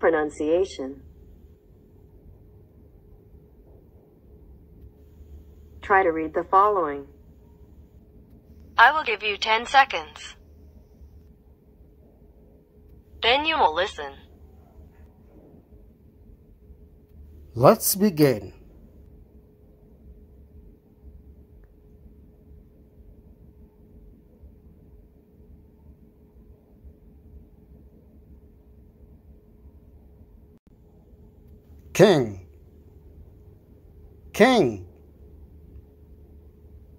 Pronunciation. Try to read the following. I will give you 10 seconds. Then you will listen. Let's begin. King. King.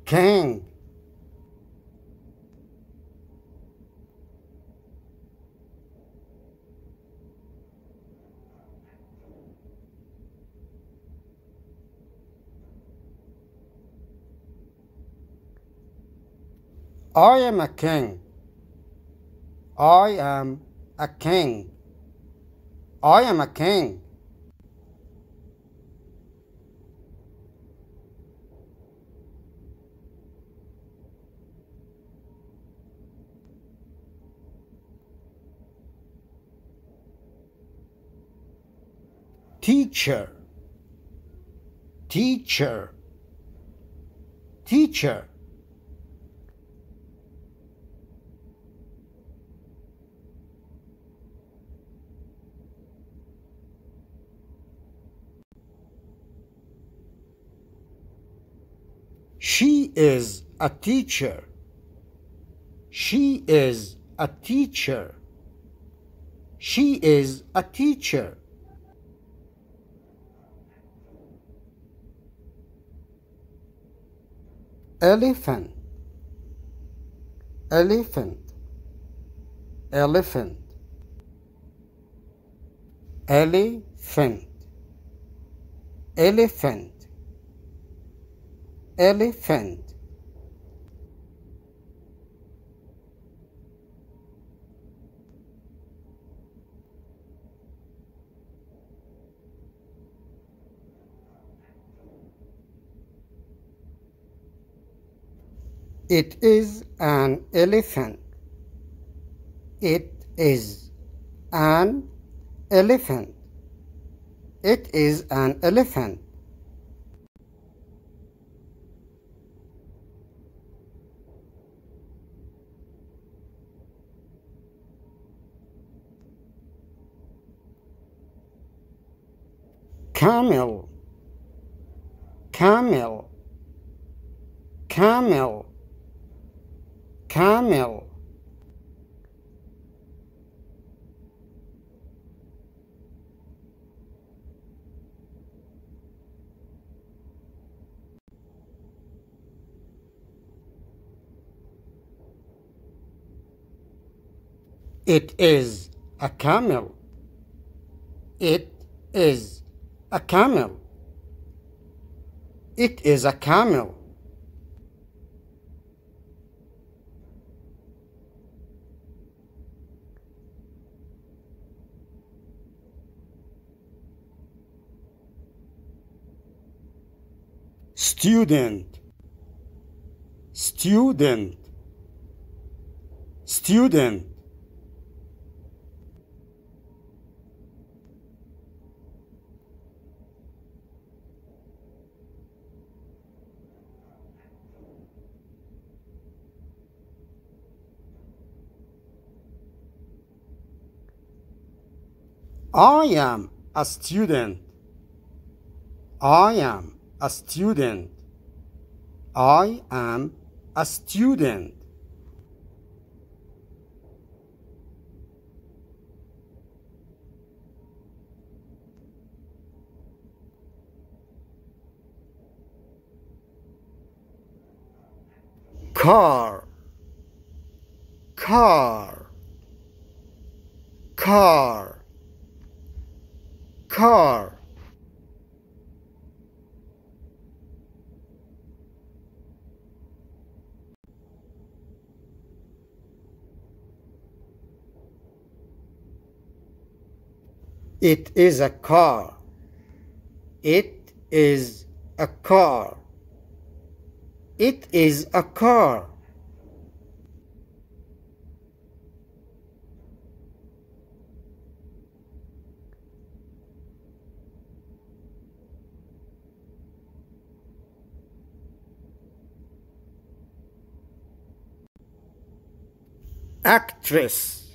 King. I am a king. I am a king. I am a king. teacher, teacher, teacher. She is a teacher. She is a teacher. She is a teacher. elephant elephant elephant elephant elephant elephant It is an elephant. It is an elephant. It is an elephant. Camel, camel, camel camel It is a camel. It is a camel. It is a camel. student student student I am a student. I am a student. I am a student. car car car car It is a car. It is a car. It is a car. actress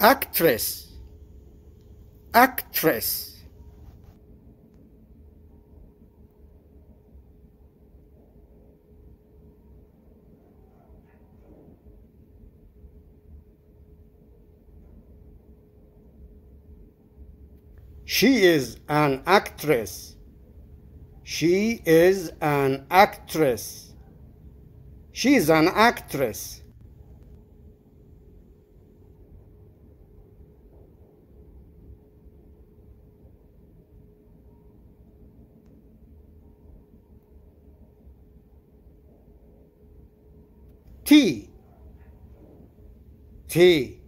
actress actress. She is an actress. She is an actress. She is an actress. T. T.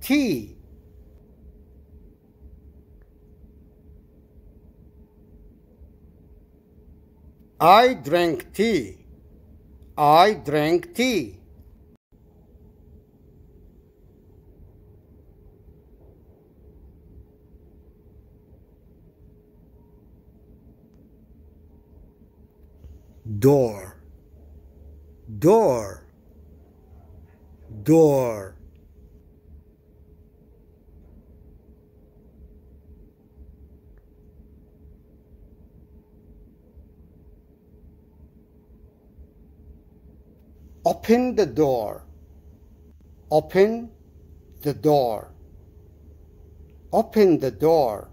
T. I drank tea. I drank tea. Door door door open the door open the door open the door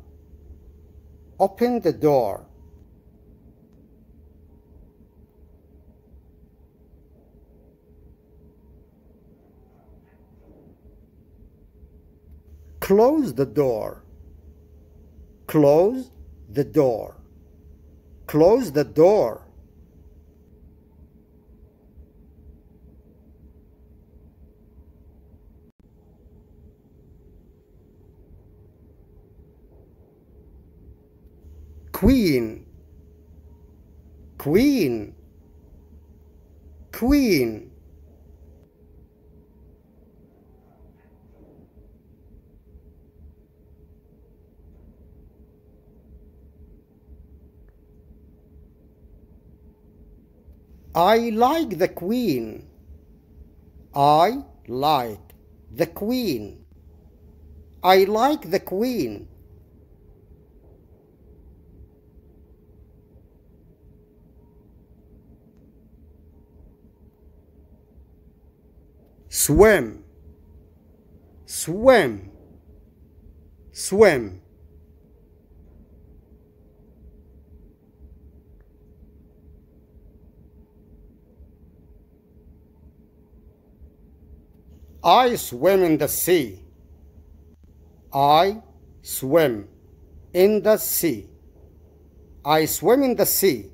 open the door Close the door. Close the door. Close the door. Queen. Queen. Queen. I like the queen. I like the queen. I like the queen. Swim, swim, swim. I swim in the sea. I swim in the sea. I swim in the sea.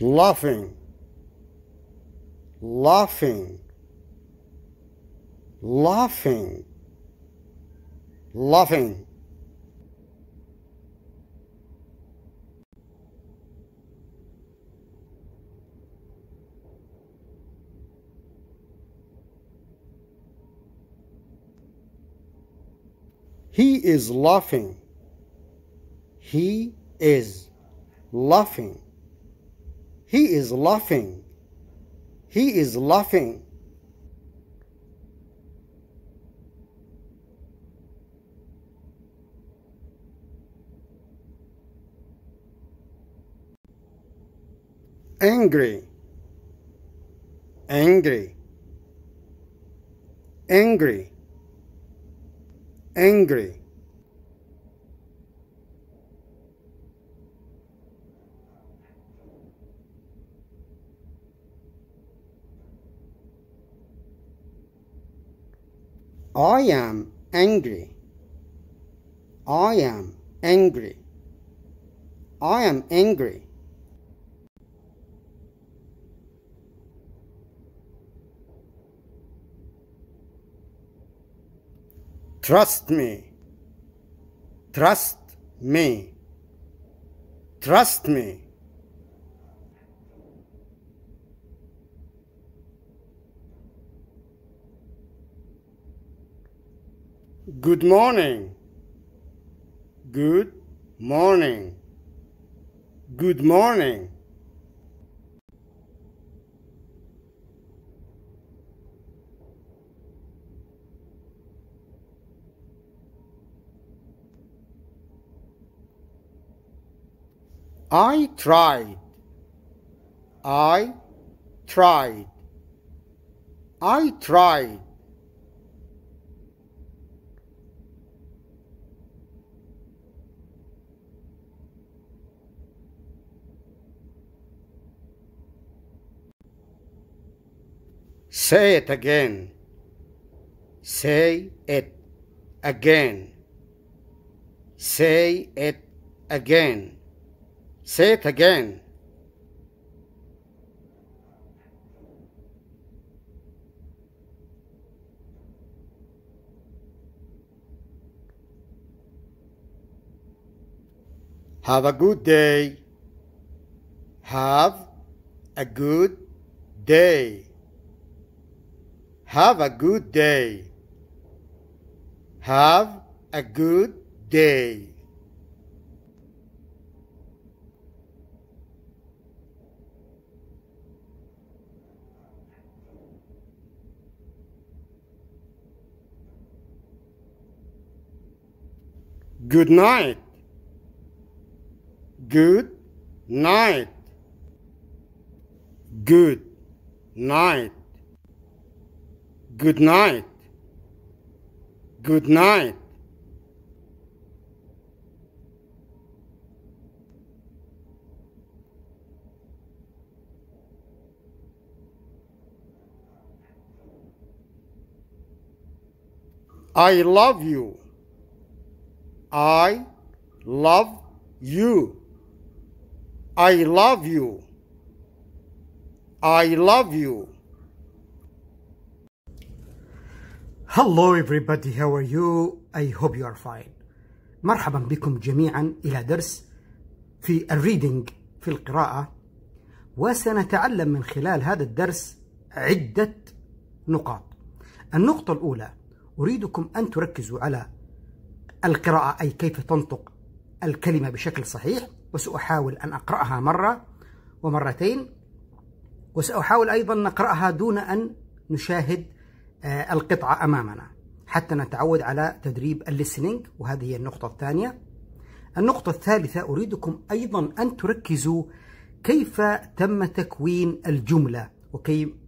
Laughing, laughing, laughing, laughing. He is laughing. He is laughing. He is laughing. He is laughing. Angry, angry, angry angry. I am angry. I am angry. I am angry. Trust me. Trust me. Trust me. Good morning. Good morning. Good morning. I tried. I tried. I tried. Say it again. Say it again. Say it again. Say it again. Have a good day. Have a good day. Have a good day. Have a good day. Good night. Good night. Good night. Good night. Good night. I love you. I love you. I love you. I love you. Hello everybody, how are you? I hope you are fine. مرحبا بكم جميعا إلى درس في الريدنج في القراءة وسنتعلم من خلال هذا الدرس عدة نقاط. النقطة الأولى أريدكم أن تركزوا على القراءة أي كيف تنطق الكلمة بشكل صحيح وسأحاول أن أقرأها مرة ومرتين وسأحاول أيضا نقرأها دون أن نشاهد آه، القطعة أمامنا حتى نتعود على تدريب الليسنينج وهذه هي النقطة الثانية النقطة الثالثة أريدكم أيضا أن تركزوا كيف تم تكوين الجملة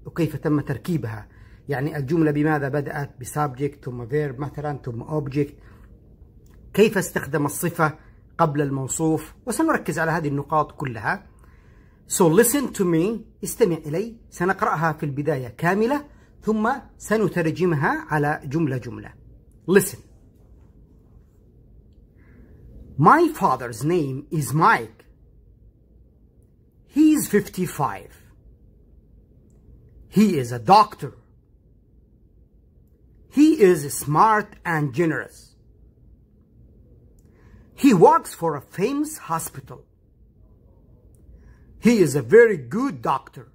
وكيف تم تركيبها يعني الجملة بماذا بدأت بسابجكت ثم فيرب مثلا ثم أوبجكت كيف استخدم الصفة قبل الموصوف وسنركز على هذه النقاط كلها So listen to me استمع إلي سنقرأها في البداية كاملة ثم سنترجمها على جملة جملة Listen My father's name is Mike He is 55 He is a doctor He is smart and generous He works for a famous hospital. He is a very good doctor.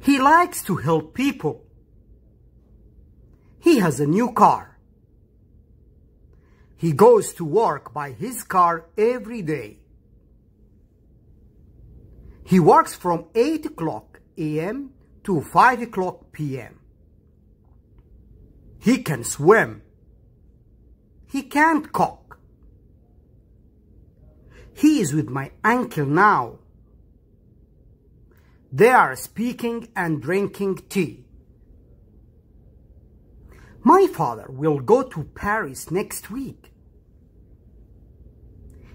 He likes to help people. He has a new car. He goes to work by his car every day. He works from 8 o'clock a.m. to 5 o'clock p.m. He can swim. He can't cook. He is with my uncle now. They are speaking and drinking tea. My father will go to Paris next week.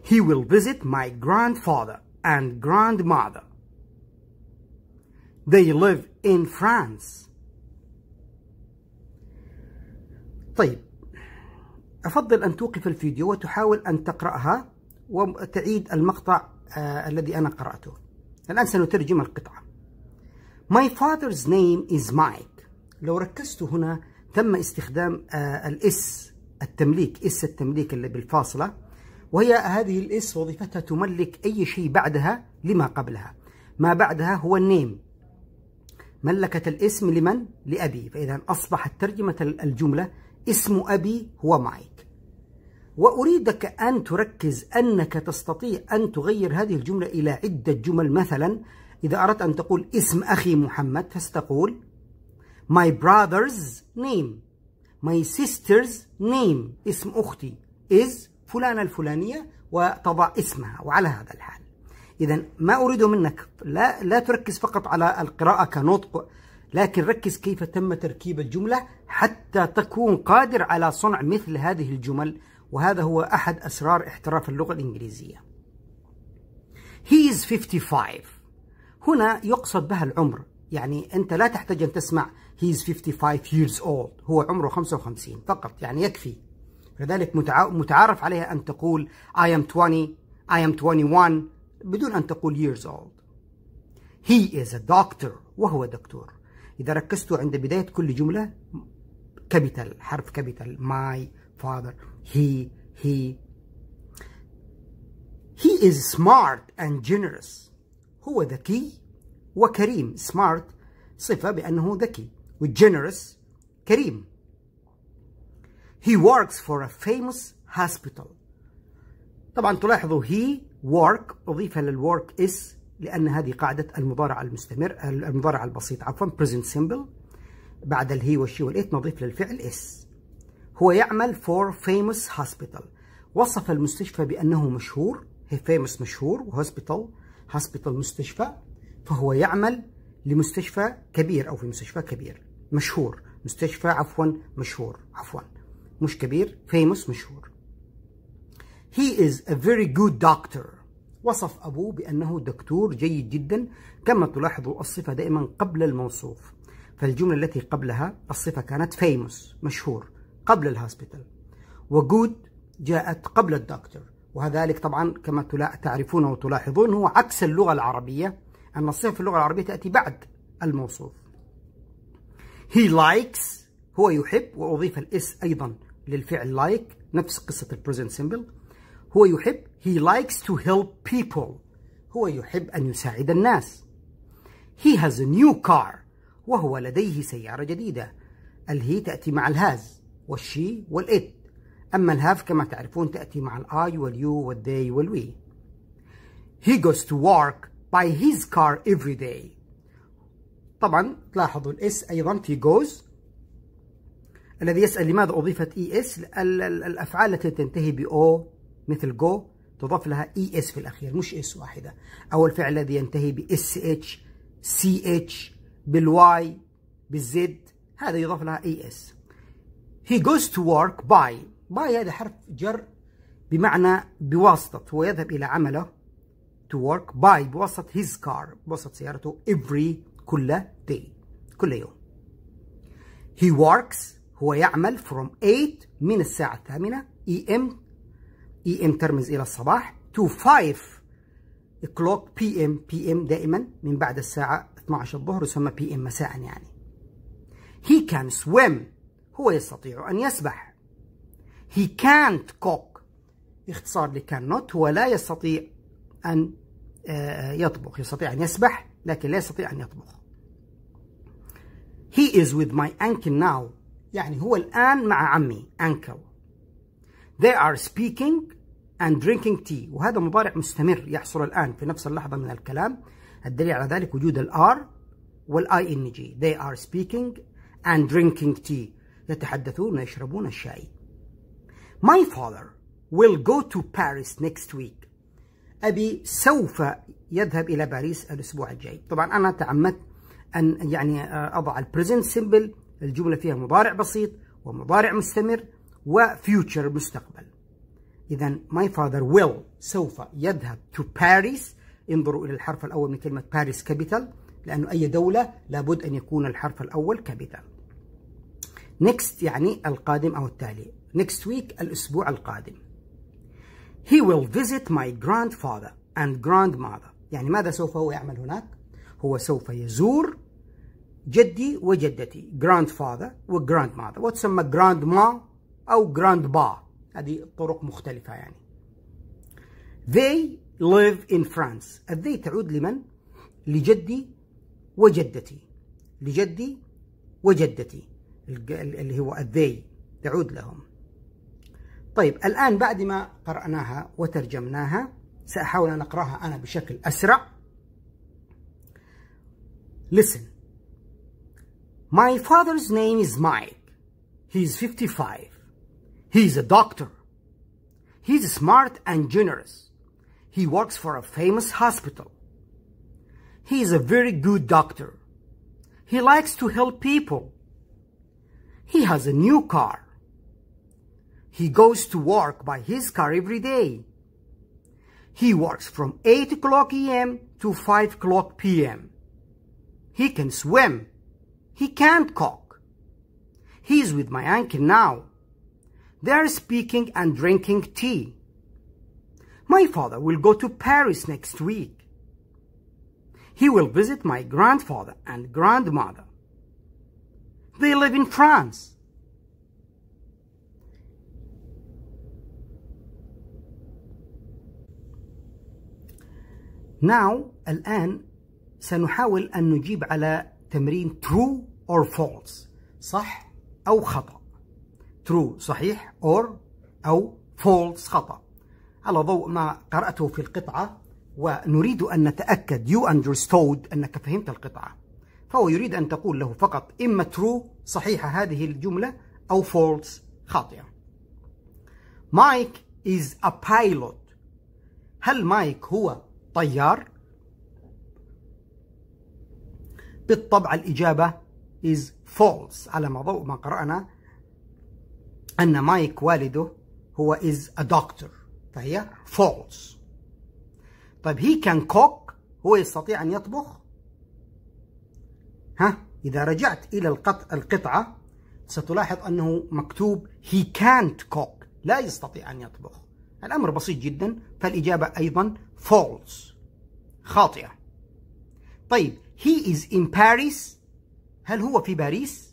He will visit my grandfather and grandmother. They live in France. طيب أفضل أن توقف الفيديو وتحاول أن تقرأها وتعيد المقطع آه، الذي أنا قرأته الآن سنترجم القطعة My father's name is Mike لو ركزت هنا تم استخدام آه، الاس التمليك اس التمليك اللي بالفاصلة وهي هذه الاس وظيفتها تملك أي شيء بعدها لما قبلها ما بعدها هو النيم ملكت الاسم لمن؟ لأبي فإذا أصبحت ترجمة الجملة اسم أبي هو مايك وأريدك أن تركز أنك تستطيع أن تغير هذه الجملة إلى عدة جمل مثلا إذا أردت أن تقول اسم أخي محمد فستقول My brother's name My sister's name اسم أختي is فلانة الفلانية وتضع اسمها وعلى هذا الحال إذا ما أريده منك لا لا تركز فقط على القراءة كنطق لكن ركز كيف تم تركيب الجملة حتى تكون قادر على صنع مثل هذه الجمل وهذا هو أحد أسرار احتراف اللغة الإنجليزية He is 55 هنا يقصد بها العمر يعني أنت لا تحتاج أن تسمع He is 55 years old هو عمره 55 فقط يعني يكفي لذلك متعارف عليها أن تقول I am 20 I am 21 بدون أن تقول years old He is a doctor وهو دكتور إذا ركزتوا عند بداية كل جملة كابيتال حرف كابيتال ماي فاذر هي هي He is smart and generous. هو ذكي وكريم. Smart صفة بأنه ذكي. وgenerous كريم. He works for a famous hospital. طبعا تلاحظوا he work أضيف للورك is لأن هذه قاعدة المضارع المستمر المضارع البسيط عفوا present simple بعد الهي والشي والإت نضيف للفعل اس هو يعمل for famous hospital وصف المستشفى بأنه مشهور هي famous مشهور وهوسبيتال هوسبيتال مستشفى فهو يعمل لمستشفى كبير أو في مستشفى كبير مشهور مستشفى عفوا مشهور عفوا مش كبير famous مشهور He is a very good doctor وصف أبوه بأنه دكتور جيد جدا كما تلاحظ الصفة دائما قبل الموصوف فالجملة التي قبلها الصفة كانت famous مشهور قبل الهاسبيتال وجود جاءت قبل الدكتور وذلك طبعا كما تعرفون وتلاحظون هو عكس اللغة العربية أن الصفة في اللغة العربية تأتي بعد الموصوف he likes هو يحب وأضيف الاس أيضا للفعل like نفس قصة البريزنت سيمبل هو يحب he likes to help people هو يحب أن يساعد الناس he has a new car وهو لديه سيارة جديدة الهي تأتي مع الهاز والشي والإت أما الهاف كما تعرفون تأتي مع الآي واليو والداي والوي He goes to work by his car every day طبعا تلاحظوا الاس أيضا في goes الذي يسأل لماذا أضيفت e اي اس الأفعال التي تنتهي بأو مثل جو تضاف لها اي e اس في الاخير مش اس واحده او الفعل الذي ينتهي باس اتش سي اتش بالواي بالزد هذا يضاف لها اي e اس he goes to work باي باي هذا حرف جر بمعنى بواسطة هو يذهب إلى عمله to work by بواسطة his car بواسطة سيارته every كل day كل يوم he works هو يعمل from 8 من الساعة الثامنة am e اي ام ترمز الى الصباح to 5 o'clock بي ام بي ام دائما من بعد الساعه 12 الظهر يسمى بي ام مساء يعني he can swim هو يستطيع ان يسبح he can't cook اختصار لكان نوت هو لا يستطيع ان آه، آه، يطبخ يستطيع ان يسبح لكن لا يستطيع ان يطبخ he is with my uncle now يعني هو الان مع عمي uncle They are speaking and drinking tea وهذا مضارع مستمر يحصل الآن في نفس اللحظة من الكلام الدليل على ذلك وجود الار والاي ان جي They are speaking and drinking tea يتحدثون ويشربون الشاي My father will go to Paris next week أبي سوف يذهب إلى باريس الأسبوع الجاي طبعا أنا تعمدت أن يعني آه، أضع present simple الجملة فيها مضارع بسيط ومضارع مستمر وفيوتشر مستقبل إذا my father will سوف يذهب to Paris انظروا إلى الحرف الأول من كلمة باريس كابيتال لأنه أي دولة لابد أن يكون الحرف الأول كابيتال next يعني القادم أو التالي next week الأسبوع القادم he will visit my grandfather and grandmother يعني ماذا سوف هو يعمل هناك هو سوف يزور جدي وجدتي grandfather و grandmother وتسمى grandma او جراند با هذه طرق مختلفه يعني they live in France الذي تعود لمن لجدي وجدتي لجدي وجدتي اللي هو الذي تعود لهم طيب الآن بعد ما قرأناها وترجمناها سأحاول أن أقرأها أنا بشكل أسرع Listen My father's name is Mike he's 55 He's a doctor. He's smart and generous. He works for a famous hospital. He is a very good doctor. He likes to help people. He has a new car. He goes to work by his car every day. He works from 8 o'clock a.m. to 5 o'clock p.m. He can swim. He can't cook. He's with my uncle now. They are speaking and drinking tea. My father will go to Paris next week. He will visit my grandfather and grandmother. They live in France. Now, الآن سنحاول أن نجيب على تمرين true or false صح أو خطأ true صحيح or أو false خطأ على ضوء ما قرأته في القطعة ونريد أن نتأكد you understood أنك فهمت القطعة فهو يريد أن تقول له فقط إما true صحيحة هذه الجملة أو false خاطئة مايك is a pilot هل مايك هو طيار؟ بالطبع الإجابة is false على ما ضوء ما قرأنا أن مايك والده هو is a doctor فهي false طيب he can cook هو يستطيع أن يطبخ ها إذا رجعت إلى القط... القطعة ستلاحظ أنه مكتوب he can't cook لا يستطيع أن يطبخ الأمر بسيط جدا فالإجابة أيضا false خاطئة طيب he is in Paris هل هو في باريس؟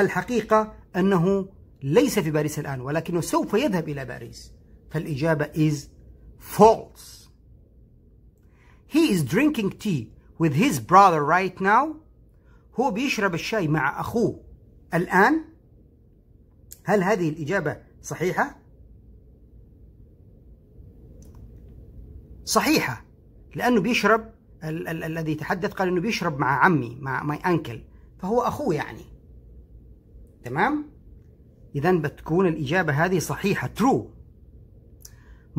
الحقيقة أنه ليس في باريس الآن ولكنه سوف يذهب إلى باريس فالإجابة is false He is drinking tea with his brother right now هو بيشرب الشاي مع أخوه الآن هل هذه الإجابة صحيحة؟ صحيحة لأنه بيشرب ال ال الذي تحدث قال أنه بيشرب مع عمي مع ماي أنكل فهو أخوه يعني تمام اذا بتكون الاجابه هذه صحيحه true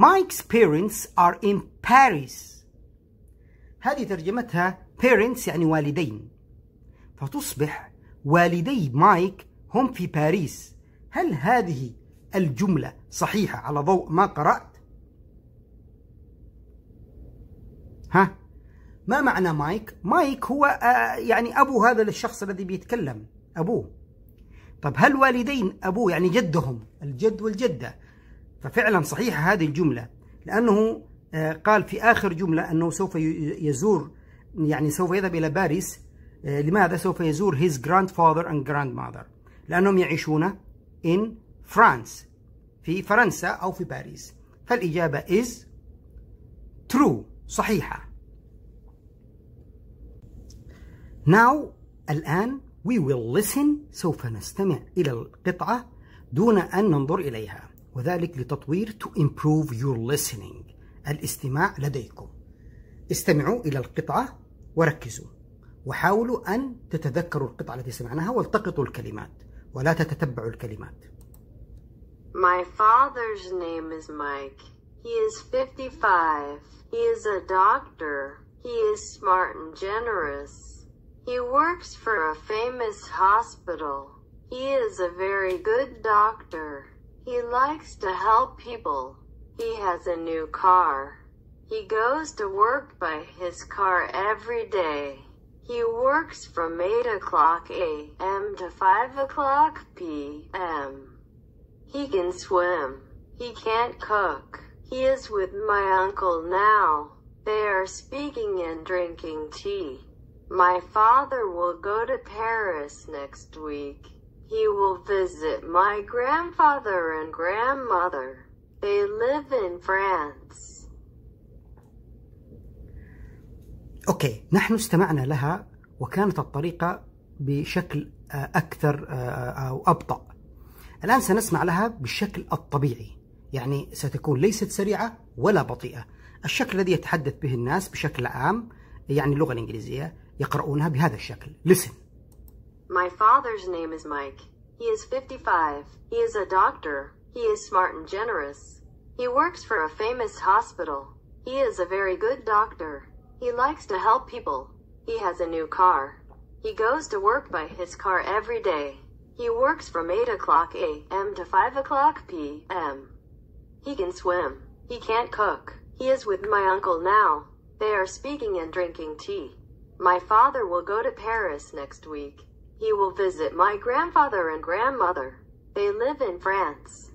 my parents are in Paris هذه ترجمتها parents يعني والدين فتصبح والدي مايك هم في باريس هل هذه الجملة صحيحة على ضوء ما قرأت؟ ها؟ ما معنى مايك؟ مايك هو آه، يعني أبو هذا الشخص الذي بيتكلم أبوه طب هل والدين أبوه يعني جدهم الجد والجدة ففعلا صحيحة هذه الجملة لأنه آه، قال في آخر جملة أنه سوف يزور يعني سوف يذهب إلى باريس آه، لماذا سوف يزور his grandfather and grandmother لأنهم يعيشون in France في فرنسا أو في باريس فالإجابة is true صحيحة now الآن We will listen سوف نستمع إلى القطعة دون أن ننظر إليها وذلك لتطوير to improve your listening الاستماع لديكم استمعوا إلى القطعة وركزوا وحاولوا أن تتذكروا القطعة التي سمعناها والتقطوا الكلمات ولا تتتبعوا الكلمات My father's name is Mike. He is 55. He is a doctor. He is smart and generous. He works for a famous hospital. He is a very good doctor. He likes to help people. He has a new car. He goes to work by his car every day. He works from 8 o'clock a.m. to 5 o'clock p.m. He can swim. He can't cook. He is with my uncle now. They are speaking and drinking tea. My father will go to Paris next week. He will visit my grandfather and grandmother. They live in France. اوكي نحن استمعنا لها وكانت الطريقه بشكل آه، اكثر آه، او ابطا الان سنسمع لها بالشكل الطبيعي يعني ستكون ليست سريعه ولا بطيئه الشكل الذي يتحدث به الناس بشكل عام يعني اللغه الانجليزيه يقرؤونها بهذا الشكل listen My father's name is Mike. He is 55. He is a doctor. He is smart and generous. He works for a famous hospital. He is a very good doctor. He likes to help people. He has a new car. He goes to work by his car every day. He works from 8 o'clock a.m. to 5 o'clock p.m. He can swim. He can't cook. He is with my uncle now. They are speaking and drinking tea. My father will go to Paris next week. He will visit my grandfather and grandmother. They live in France.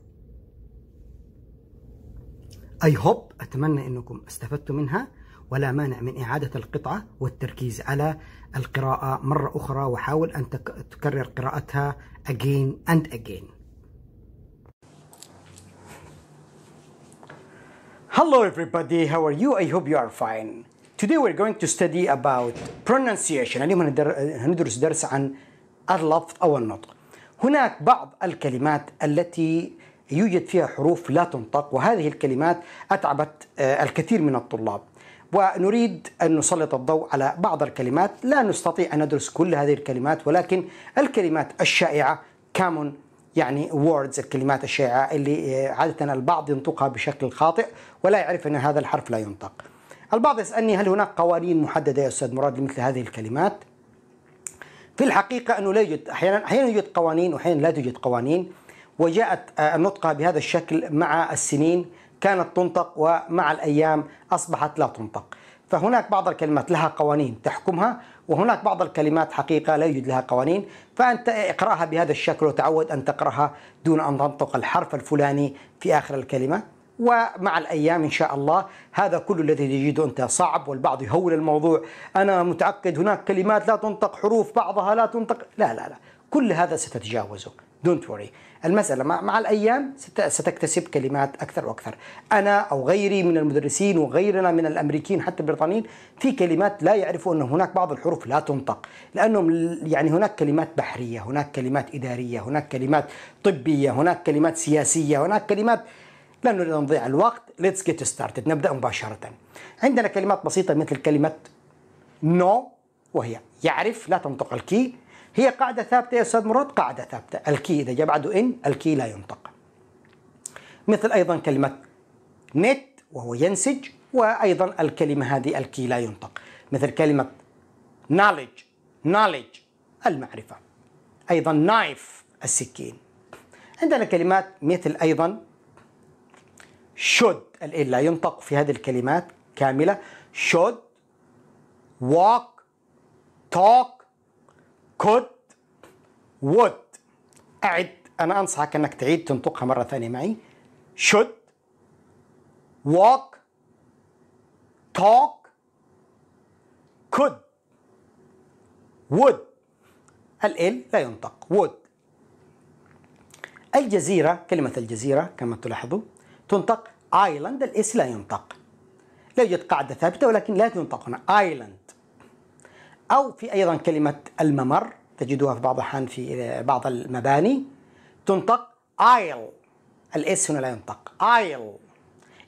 I hope أتمنى أنكم استفدتوا منها ولا مانع من إعادة القطعة والتركيز على القراءة مرة أخرى وحاول أن تكرر قراءتها again and again. Hello everybody, how are you? I hope you are fine. Today we're going to study about pronunciation اليوم هندرس درس عن اللفظ أو النطق هناك بعض الكلمات التي يوجد فيها حروف لا تنطق وهذه الكلمات أتعبت آه، الكثير من الطلاب ونريد أن نسلط الضوء على بعض الكلمات لا نستطيع أن ندرس كل هذه الكلمات ولكن الكلمات الشائعة كامون يعني words الكلمات الشائعة اللي آه، عادة البعض ينطقها بشكل خاطئ ولا يعرف أن هذا الحرف لا ينطق البعض يسألني هل هناك قوانين محددة يا أستاذ مراد لمثل هذه الكلمات؟ في الحقيقة أنه لا يوجد أحيانا أحيانا يوجد قوانين وأحيانا لا توجد قوانين وجاءت آه، نطقها بهذا الشكل مع السنين كانت تنطق ومع الأيام أصبحت لا تنطق فهناك بعض الكلمات لها قوانين تحكمها وهناك بعض الكلمات حقيقة لا يوجد لها قوانين فأنت اقرأها بهذا الشكل وتعود أن تقرأها دون أن تنطق الحرف الفلاني في آخر الكلمة ومع الايام ان شاء الله هذا كل الذي تجده انت صعب والبعض يهول الموضوع انا متعقد هناك كلمات لا تنطق حروف بعضها لا تنطق لا لا لا كل هذا ستتجاوزه دونت وري المسألة مع, مع الأيام ستكتسب كلمات أكثر وأكثر أنا أو غيري من المدرسين وغيرنا من الأمريكيين حتى البريطانيين في كلمات لا يعرفوا أن هناك بعض الحروف لا تنطق لأنهم يعني هناك كلمات بحرية هناك كلمات إدارية هناك كلمات طبية هناك كلمات سياسية هناك كلمات لا نريد أن نضيع الوقت let's get started نبدأ مباشرة عندنا كلمات بسيطة مثل كلمة نو وهي يعرف لا تنطق الكي هي قاعدة ثابتة يا أستاذ مراد قاعدة ثابتة الكي إذا جاء بعده إن الكي لا ينطق مثل أيضا كلمة نت وهو ينسج وأيضا الكلمة هذه الكي لا ينطق مثل كلمة نوليدج نوليدج المعرفة أيضا نايف السكين عندنا كلمات مثل أيضا should لا ينطق في هذه الكلمات كاملة should walk talk could would أعد أنا أنصحك أنك تعيد تنطقها مرة ثانية معي should walk talk could would ال لا ينطق would الجزيرة كلمة الجزيرة كما تلاحظوا تنطق ايلاند الاس لا ينطق لا يوجد قاعدة ثابتة ولكن لا تنطق هنا ايلاند أو في أيضا كلمة الممر تجدوها في بعض الأحيان في آه، بعض المباني تنطق ايل الاس هنا لا ينطق ايل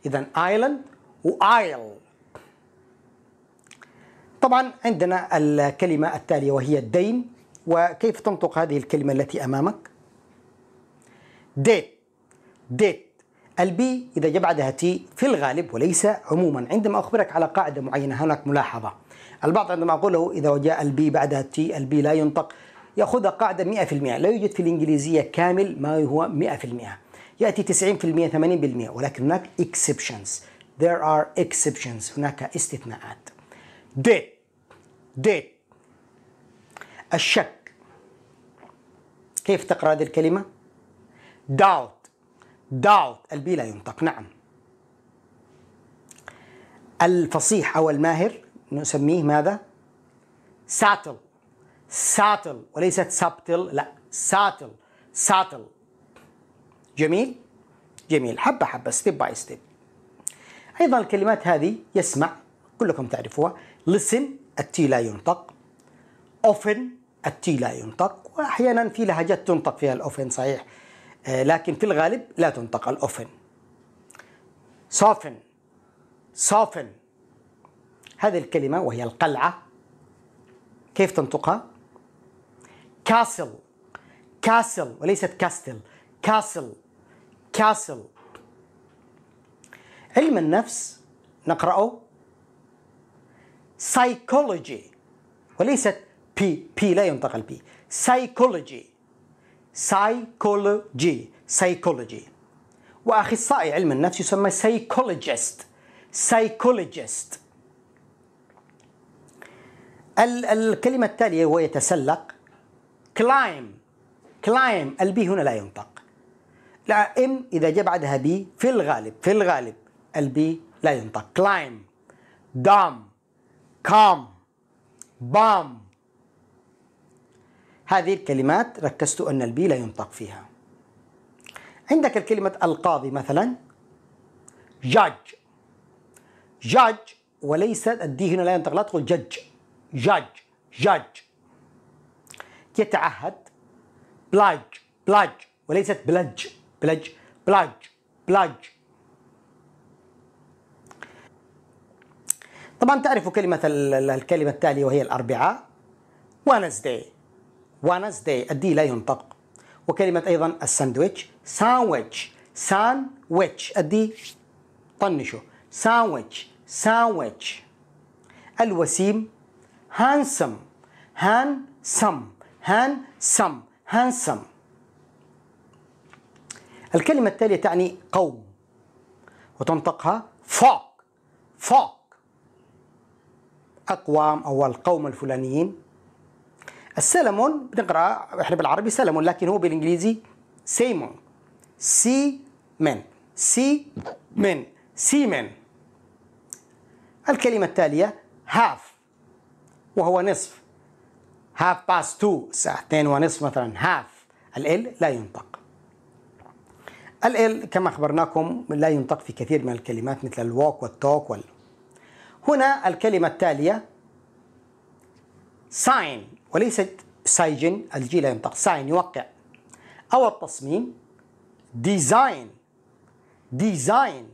إذا ايلاند وايل طبعا عندنا الكلمة التالية وهي الدين وكيف تنطق هذه الكلمة التي أمامك ديت ديت البي إذا جاء بعدها تي في الغالب وليس عموما عندما أخبرك على قاعدة معينة هناك ملاحظة البعض عندما أقول له إذا جاء البي بعدها تي البي لا ينطق يأخذ قاعدة 100% لا يوجد في الإنجليزية كامل ما هو 100% يأتي 90% 80% ولكن هناك exceptions there are exceptions هناك استثناءات did did الشك كيف تقرأ هذه الكلمة doubt دعوة قلبي لا ينطق نعم الفصيح أو الماهر نسميه ماذا؟ ساتل ساتل وليست سابتل لا ساتل ساتل جميل؟ جميل حبة حبة ستيب باي ستيب أيضا الكلمات هذه يسمع كلكم تعرفوها listen التي لا ينطق often التي لا ينطق وأحيانا في لهجات تنطق فيها الأوفن صحيح آه، لكن في الغالب لا تنطق الأوفن صافن صافن هذه الكلمة وهي القلعة كيف تنطقها؟ كاسل كاسل وليست كاستل كاسل كاسل علم النفس نقرأه سايكولوجي وليست بي بي لا ينطق البي سايكولوجي سايكولوجي سايكولوجي واخصائي علم النفس يسمى سايكولوجيست سايكولوجيست الكلمة التالية هو يتسلق كلايم كلايم البي هنا لا ينطق لا ام اذا جاء بعدها بي في الغالب في الغالب البي لا ينطق كلايم دام كام بام هذه الكلمات ركزت أن البي لا ينطق فيها عندك الكلمة القاضي مثلا جاج جاج وليس الدي هنا لا ينطق لا تقول جج جاج جاج يتعهد بلاج بلاج وليست بلج بلج بلاج بلاج طبعا تعرف كلمة الكلمة التالية وهي الأربعاء Wednesday Wednesday الدي لا ينطق وكلمة أيضا الساندويتش ساندويتش ساندويتش الدي طنشه ساندويتش ساندويتش الوسيم هانسم هانسم هانسم هانسم الكلمة التالية تعني قوم وتنطقها فوق فوق أقوام أو القوم الفلانيين السلمون بنقرا احنا بالعربي سلمون لكن هو بالانجليزي سيمون سي من سي من سي من الكلمة التالية هاف وهو نصف هاف باس تو ساعتين ونصف مثلا هاف ال لا ينطق ال كما أخبرناكم لا ينطق في كثير من الكلمات مثل الووك والتوك وال هنا الكلمة التالية ساين وليست سايجن الجي لا ينطق ساين يوقع أو التصميم ديزاين ديزاين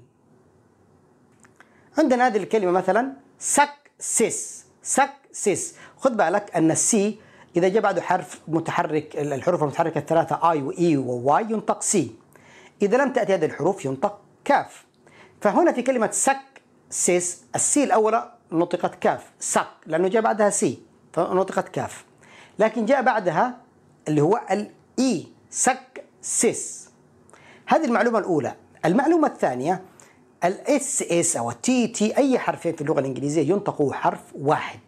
عندنا هذه الكلمة مثلا سكسس سكسس خذ بالك أن السي إذا جاء بعده حرف متحرك الحروف المتحركة الثلاثة آي وإي e وواي ينطق سي إذا لم تأتي هذه الحروف ينطق كاف فهنا في كلمة سك سيس السي الأولى نطقت كاف سك لأنه جاء بعدها سي فنطقت كاف لكن جاء بعدها اللي هو الإي سك سيس هذه المعلومة الأولى المعلومة الثانية الاس اس او التي تي اي حرفين في اللغه الانجليزيه ينطق حرف واحد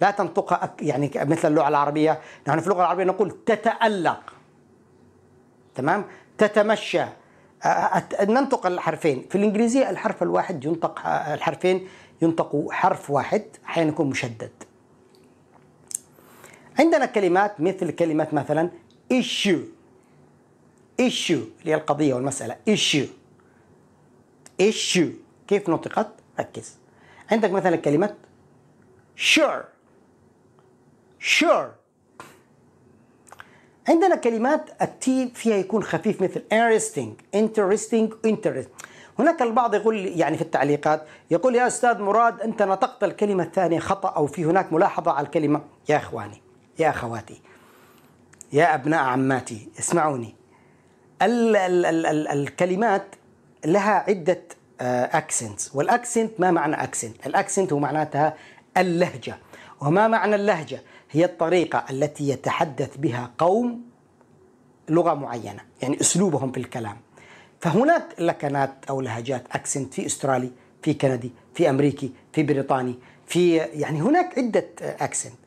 لا تنطقها يعني مثل اللغه العربيه نحن في اللغه العربيه نقول تتالق تمام تتمشى ننطق الحرفين في الانجليزيه الحرف الواحد ينطق الحرفين ينطق حرف واحد احيانا يكون مشدد عندنا كلمات مثل كلمة مثلا issue issue اللي هي القضية والمسألة issue issue كيف نطقت؟ ركز عندك مثلا كلمة sure sure عندنا كلمات التي فيها يكون خفيف مثل interesting interesting interesting هناك البعض يقول يعني في التعليقات يقول يا استاذ مراد انت نطقت الكلمه الثانيه خطا او في هناك ملاحظه على الكلمه يا اخواني يا أخواتي يا أبناء عماتي اسمعوني ال ال ال ال الكلمات لها عدة أكسنتس آه، والأكسنت ما معنى أكسنت؟ الأكسنت هو معناتها اللهجة وما معنى اللهجة؟ هي الطريقة التي يتحدث بها قوم لغة معينة يعني أسلوبهم في الكلام فهناك لكنات أو لهجات أكسنت في أسترالي في كندي في أمريكي في بريطاني في يعني هناك عدة أكسنت آه،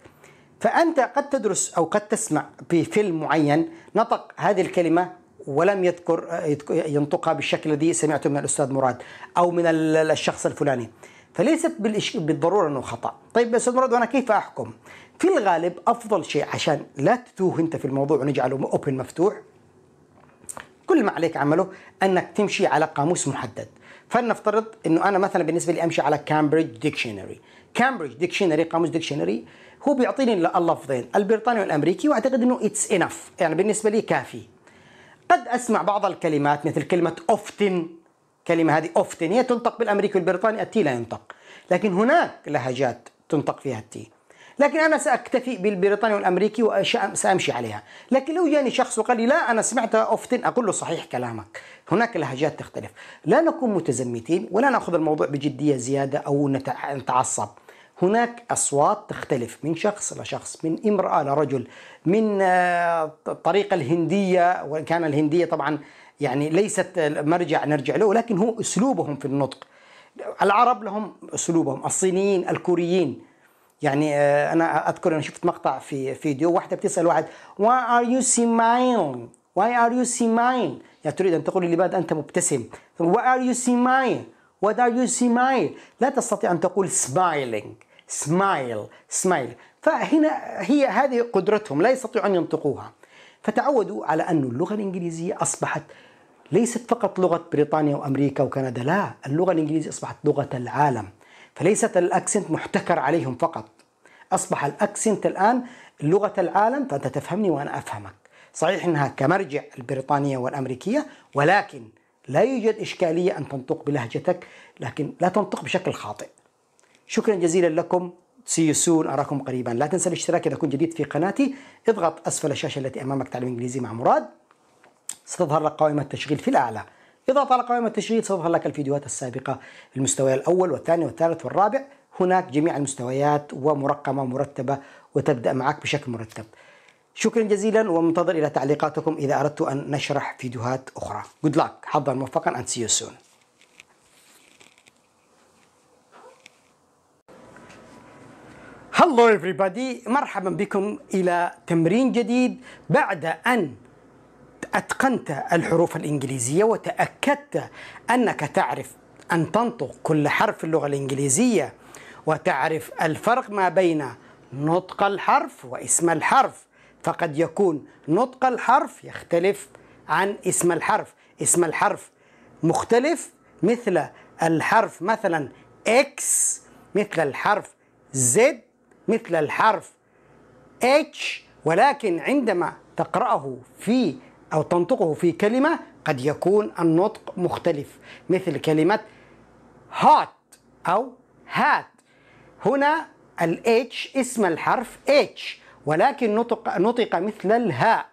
فأنت قد تدرس أو قد تسمع بفيلم معين نطق هذه الكلمة ولم يذكر ينطقها بالشكل الذي سمعته من الأستاذ مراد أو من الشخص الفلاني فليست بالضرورة أنه خطأ طيب يا أستاذ مراد وأنا كيف أحكم في الغالب أفضل شيء عشان لا تتوه أنت في الموضوع ونجعله أوبن مفتوح كل ما عليك عمله أنك تمشي على قاموس محدد فلنفترض أنه أنا مثلا بالنسبة لي أمشي على كامبريدج ديكشنري كامبريدج ديكشنري قاموس ديكشنري هو بيعطيني اللفظين البريطاني والامريكي واعتقد انه اتس انف يعني بالنسبه لي كافي قد اسمع بعض الكلمات مثل كلمه اوفتن كلمه هذه اوفتن هي تنطق بالامريكي والبريطاني التي لا ينطق لكن هناك لهجات تنطق فيها التي لكن انا ساكتفي بالبريطاني والامريكي وسامشي عليها لكن لو جاني شخص وقال لي لا انا سمعتها اوفتن اقول له صحيح كلامك هناك لهجات تختلف لا نكون متزمتين ولا ناخذ الموضوع بجديه زياده او نتعصب هناك أصوات تختلف من شخص لشخص من امرأة لرجل من الطريقة آه، الهندية وإن كان الهندية طبعا يعني ليست مرجع نرجع له لكن هو أسلوبهم في النطق العرب لهم أسلوبهم الصينيين الكوريين يعني آه، أنا أذكر أنا شفت مقطع في فيديو واحدة بتسأل واحد Why are you smiling? Why are you smiling? يعني تريد أن تقول لماذا أنت مبتسم Why are you smiling? What are you smiling? لا تستطيع أن تقول smiling سمايل سمايل فهنا هي هذه قدرتهم لا يستطيعوا أن ينطقوها فتعودوا على أن اللغة الإنجليزية أصبحت ليست فقط لغة بريطانيا وأمريكا وكندا لا اللغة الإنجليزية أصبحت لغة العالم فليست الأكسنت محتكر عليهم فقط أصبح الأكسنت الآن لغة العالم فأنت تفهمني وأنا أفهمك صحيح أنها كمرجع البريطانية والأمريكية ولكن لا يوجد إشكالية أن تنطق بلهجتك لكن لا تنطق بشكل خاطئ شكرا جزيلا لكم سي سون اراكم قريبا لا تنسى الاشتراك اذا كنت جديد في قناتي اضغط اسفل الشاشه التي امامك تعلم انجليزي مع مراد ستظهر لك قائمه التشغيل في الاعلى اضغط على قائمه التشغيل ستظهر لك الفيديوهات السابقه المستوى الاول والثاني والثالث والرابع هناك جميع المستويات ومرقمه ومرتبه وتبدا معك بشكل مرتب شكرا جزيلا ومنتظر الى تعليقاتكم اذا اردت ان نشرح فيديوهات اخرى good luck حظا موفقا and see you soon هلو everybody مرحبا بكم إلى تمرين جديد بعد أن أتقنت الحروف الإنجليزية وتأكدت أنك تعرف أن تنطق كل حرف اللغة الإنجليزية وتعرف الفرق ما بين نطق الحرف واسم الحرف فقد يكون نطق الحرف يختلف عن اسم الحرف اسم الحرف مختلف مثل الحرف مثلا اكس مثل الحرف زد مثل الحرف H ولكن عندما تقرأه في أو تنطقه في كلمة قد يكون النطق مختلف مثل كلمة هات أو هات هنا ال H اسم الحرف H ولكن نطق, نطق مثل الهاء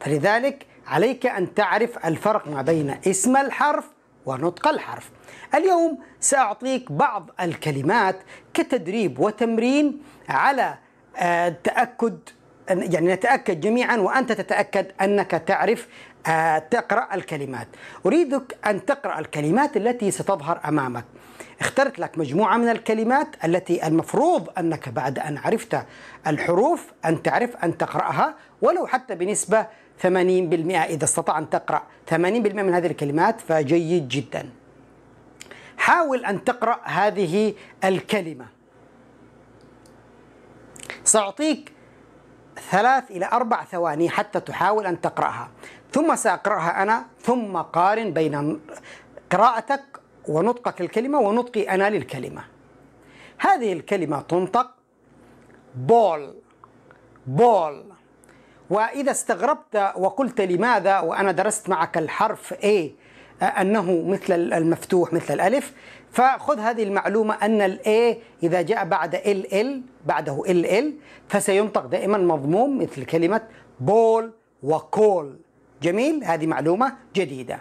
فلذلك عليك أن تعرف الفرق ما بين اسم الحرف ونطق الحرف اليوم سأعطيك بعض الكلمات كتدريب وتمرين على التأكد آه، يعني نتأكد جميعا وأنت تتأكد أنك تعرف آه، تقرأ الكلمات أريدك أن تقرأ الكلمات التي ستظهر أمامك اخترت لك مجموعة من الكلمات التي المفروض أنك بعد أن عرفت الحروف أن تعرف أن تقرأها ولو حتى بنسبة 80% إذا استطعت أن تقرأ 80% من هذه الكلمات فجيد جداً حاول أن تقرأ هذه الكلمة سأعطيك ثلاث إلى أربع ثواني حتى تحاول أن تقرأها ثم سأقرأها أنا ثم قارن بين قراءتك ونطقك الكلمة ونطقي أنا للكلمة هذه الكلمة تنطق بول بول وإذا استغربت وقلت لماذا وأنا درست معك الحرف A أنه مثل المفتوح مثل الألف فخذ هذه المعلومة أن الأي A إذا جاء بعد ال ال بعده ال ال فسينطق دائما مضموم مثل كلمة بول وكول جميل هذه معلومة جديدة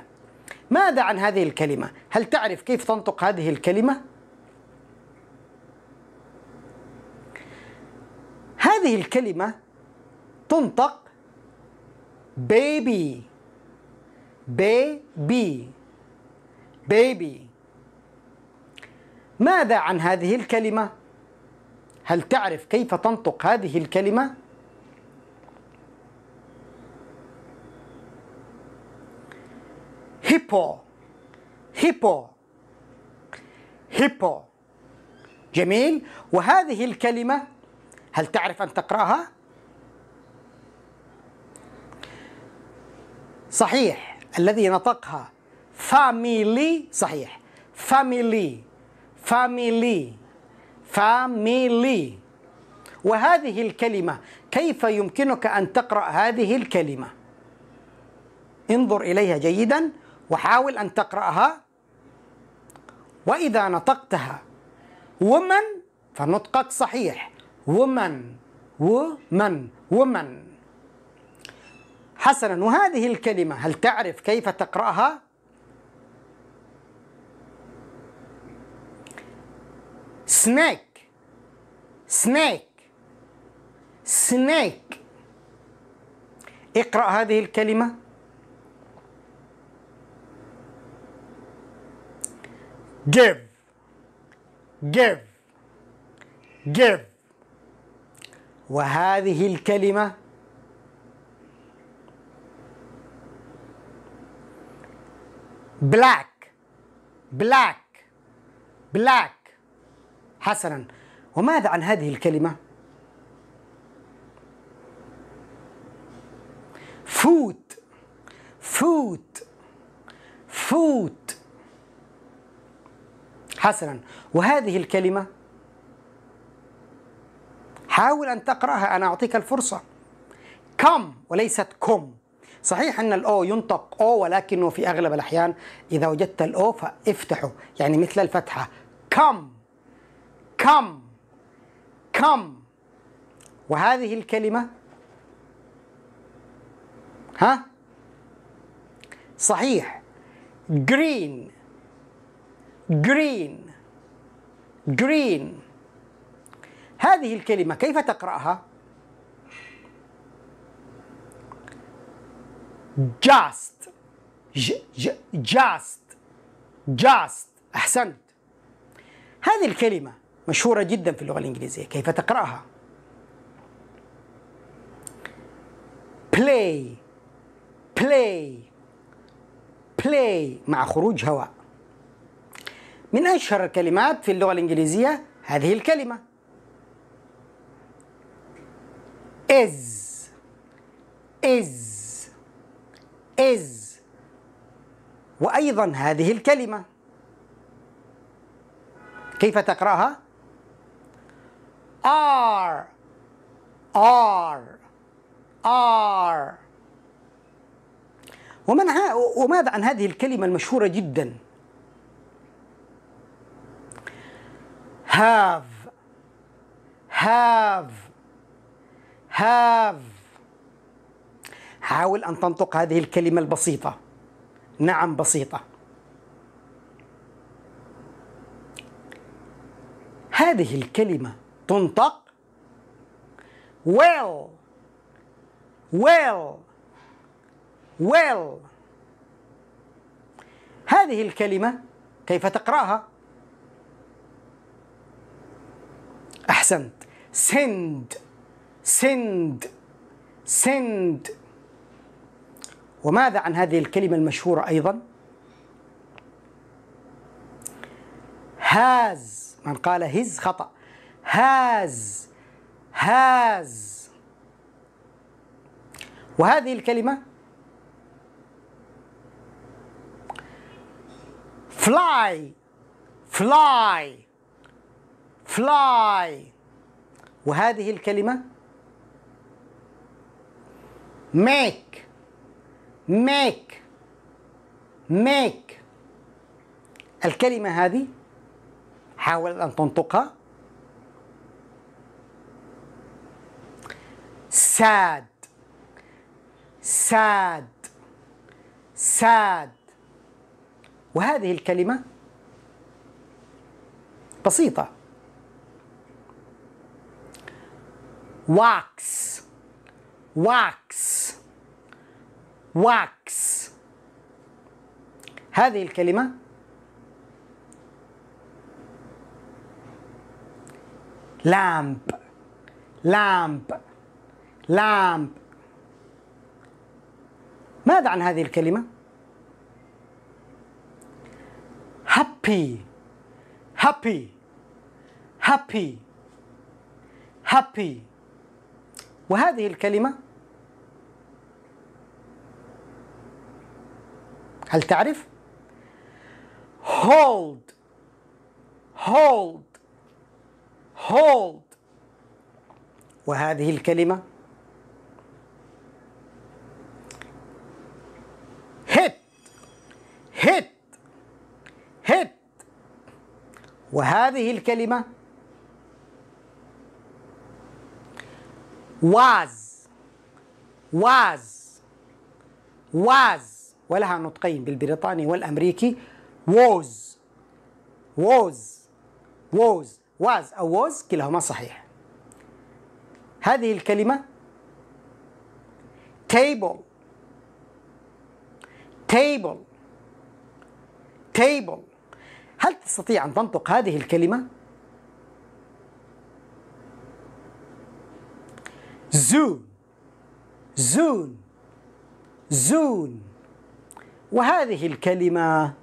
ماذا عن هذه الكلمة؟ هل تعرف كيف تنطق هذه الكلمة؟ هذه الكلمة تنطق بيبي بيبي بيبي ماذا عن هذه الكلمة؟ هل تعرف كيف تنطق هذه الكلمة؟ هيبو هيبو هيبو جميل وهذه الكلمة هل تعرف أن تقرأها؟ صحيح الذي نطقها فاميلي صحيح فاميلي فاميلي فاميلي وهذه الكلمة كيف يمكنك أن تقرأ هذه الكلمة انظر إليها جيدا وحاول أن تقرأها وإذا نطقتها ومن فنطقك صحيح ومن ومن ومن حسنا وهذه الكلمة هل تعرف كيف تقرأها؟ سنيك سنيك سنيك اقرأ هذه الكلمة give give give وهذه الكلمة بلاك بلاك بلاك حسنا وماذا عن هذه الكلمة؟ فوت فوت فوت حسنا وهذه الكلمة حاول أن تقرأها أنا أعطيك الفرصة كم وليست كم صحيح ان الاو ينطق او ولكنه في اغلب الاحيان اذا وجدت الاو فافتحه يعني مثل الفتحه كم كم كم وهذه الكلمه ها صحيح جرين جرين جرين هذه الكلمه كيف تقراها جاست ج ج جاست جاست أحسنت هذه الكلمة مشهورة جدا في اللغة الإنجليزية كيف تقرأها play play play مع خروج هواء من أشهر الكلمات في اللغة الإنجليزية هذه الكلمة is is is وأيضا هذه الكلمة كيف تقرأها؟ are are are ومن وماذا عن هذه الكلمة المشهورة جدا؟ have have have حاول أن تنطق هذه الكلمة البسيطة نعم بسيطة هذه الكلمة تنطق well well well هذه الكلمة كيف تقرأها؟ أحسنت send send send وماذا عن هذه الكلمة المشهورة أيضا هاز من قال هز خطأ هاز هاز وهذه الكلمة فلاي فلاي فلاي وهذه الكلمة make ميك ميك الكلمة هذه حاول أن تنطقها ساد ساد ساد وهذه الكلمة بسيطة واكس واكس wax هذه الكلمة لامب لامب لامب ماذا عن هذه الكلمة؟ happy happy happy happy وهذه الكلمة هل تعرف؟ hold hold hold وهذه الكلمة hit hit hit وهذه الكلمة was was was ولها نطقين بالبريطاني والامريكي ووز ووز ووز واز او ووز كلاهما صحيح هذه الكلمه table table table هل تستطيع ان تنطق هذه الكلمه زون زون زون وهذه الكلمة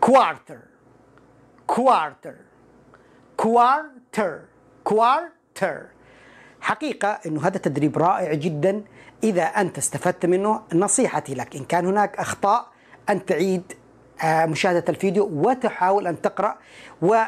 كوارتر كوارتر كوارتر كوارتر حقيقة أنه هذا تدريب رائع جدا إذا أنت استفدت منه نصيحتي لك إن كان هناك أخطاء أن تعيد آه، مشاهدة الفيديو وتحاول أن تقرأ و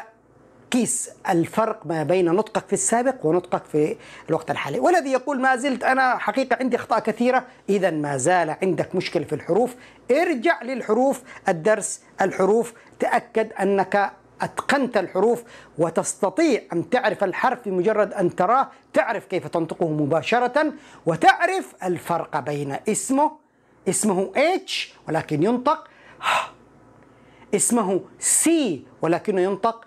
قيس الفرق ما بين نطقك في السابق ونطقك في الوقت الحالي والذي يقول ما زلت أنا حقيقة عندي أخطاء كثيرة إذا ما زال عندك مشكلة في الحروف ارجع للحروف الدرس الحروف تأكد أنك أتقنت الحروف وتستطيع أن تعرف الحرف بمجرد أن تراه تعرف كيف تنطقه مباشرة وتعرف الفرق بين اسمه اسمه H ولكن ينطق اسمه C ولكنه ينطق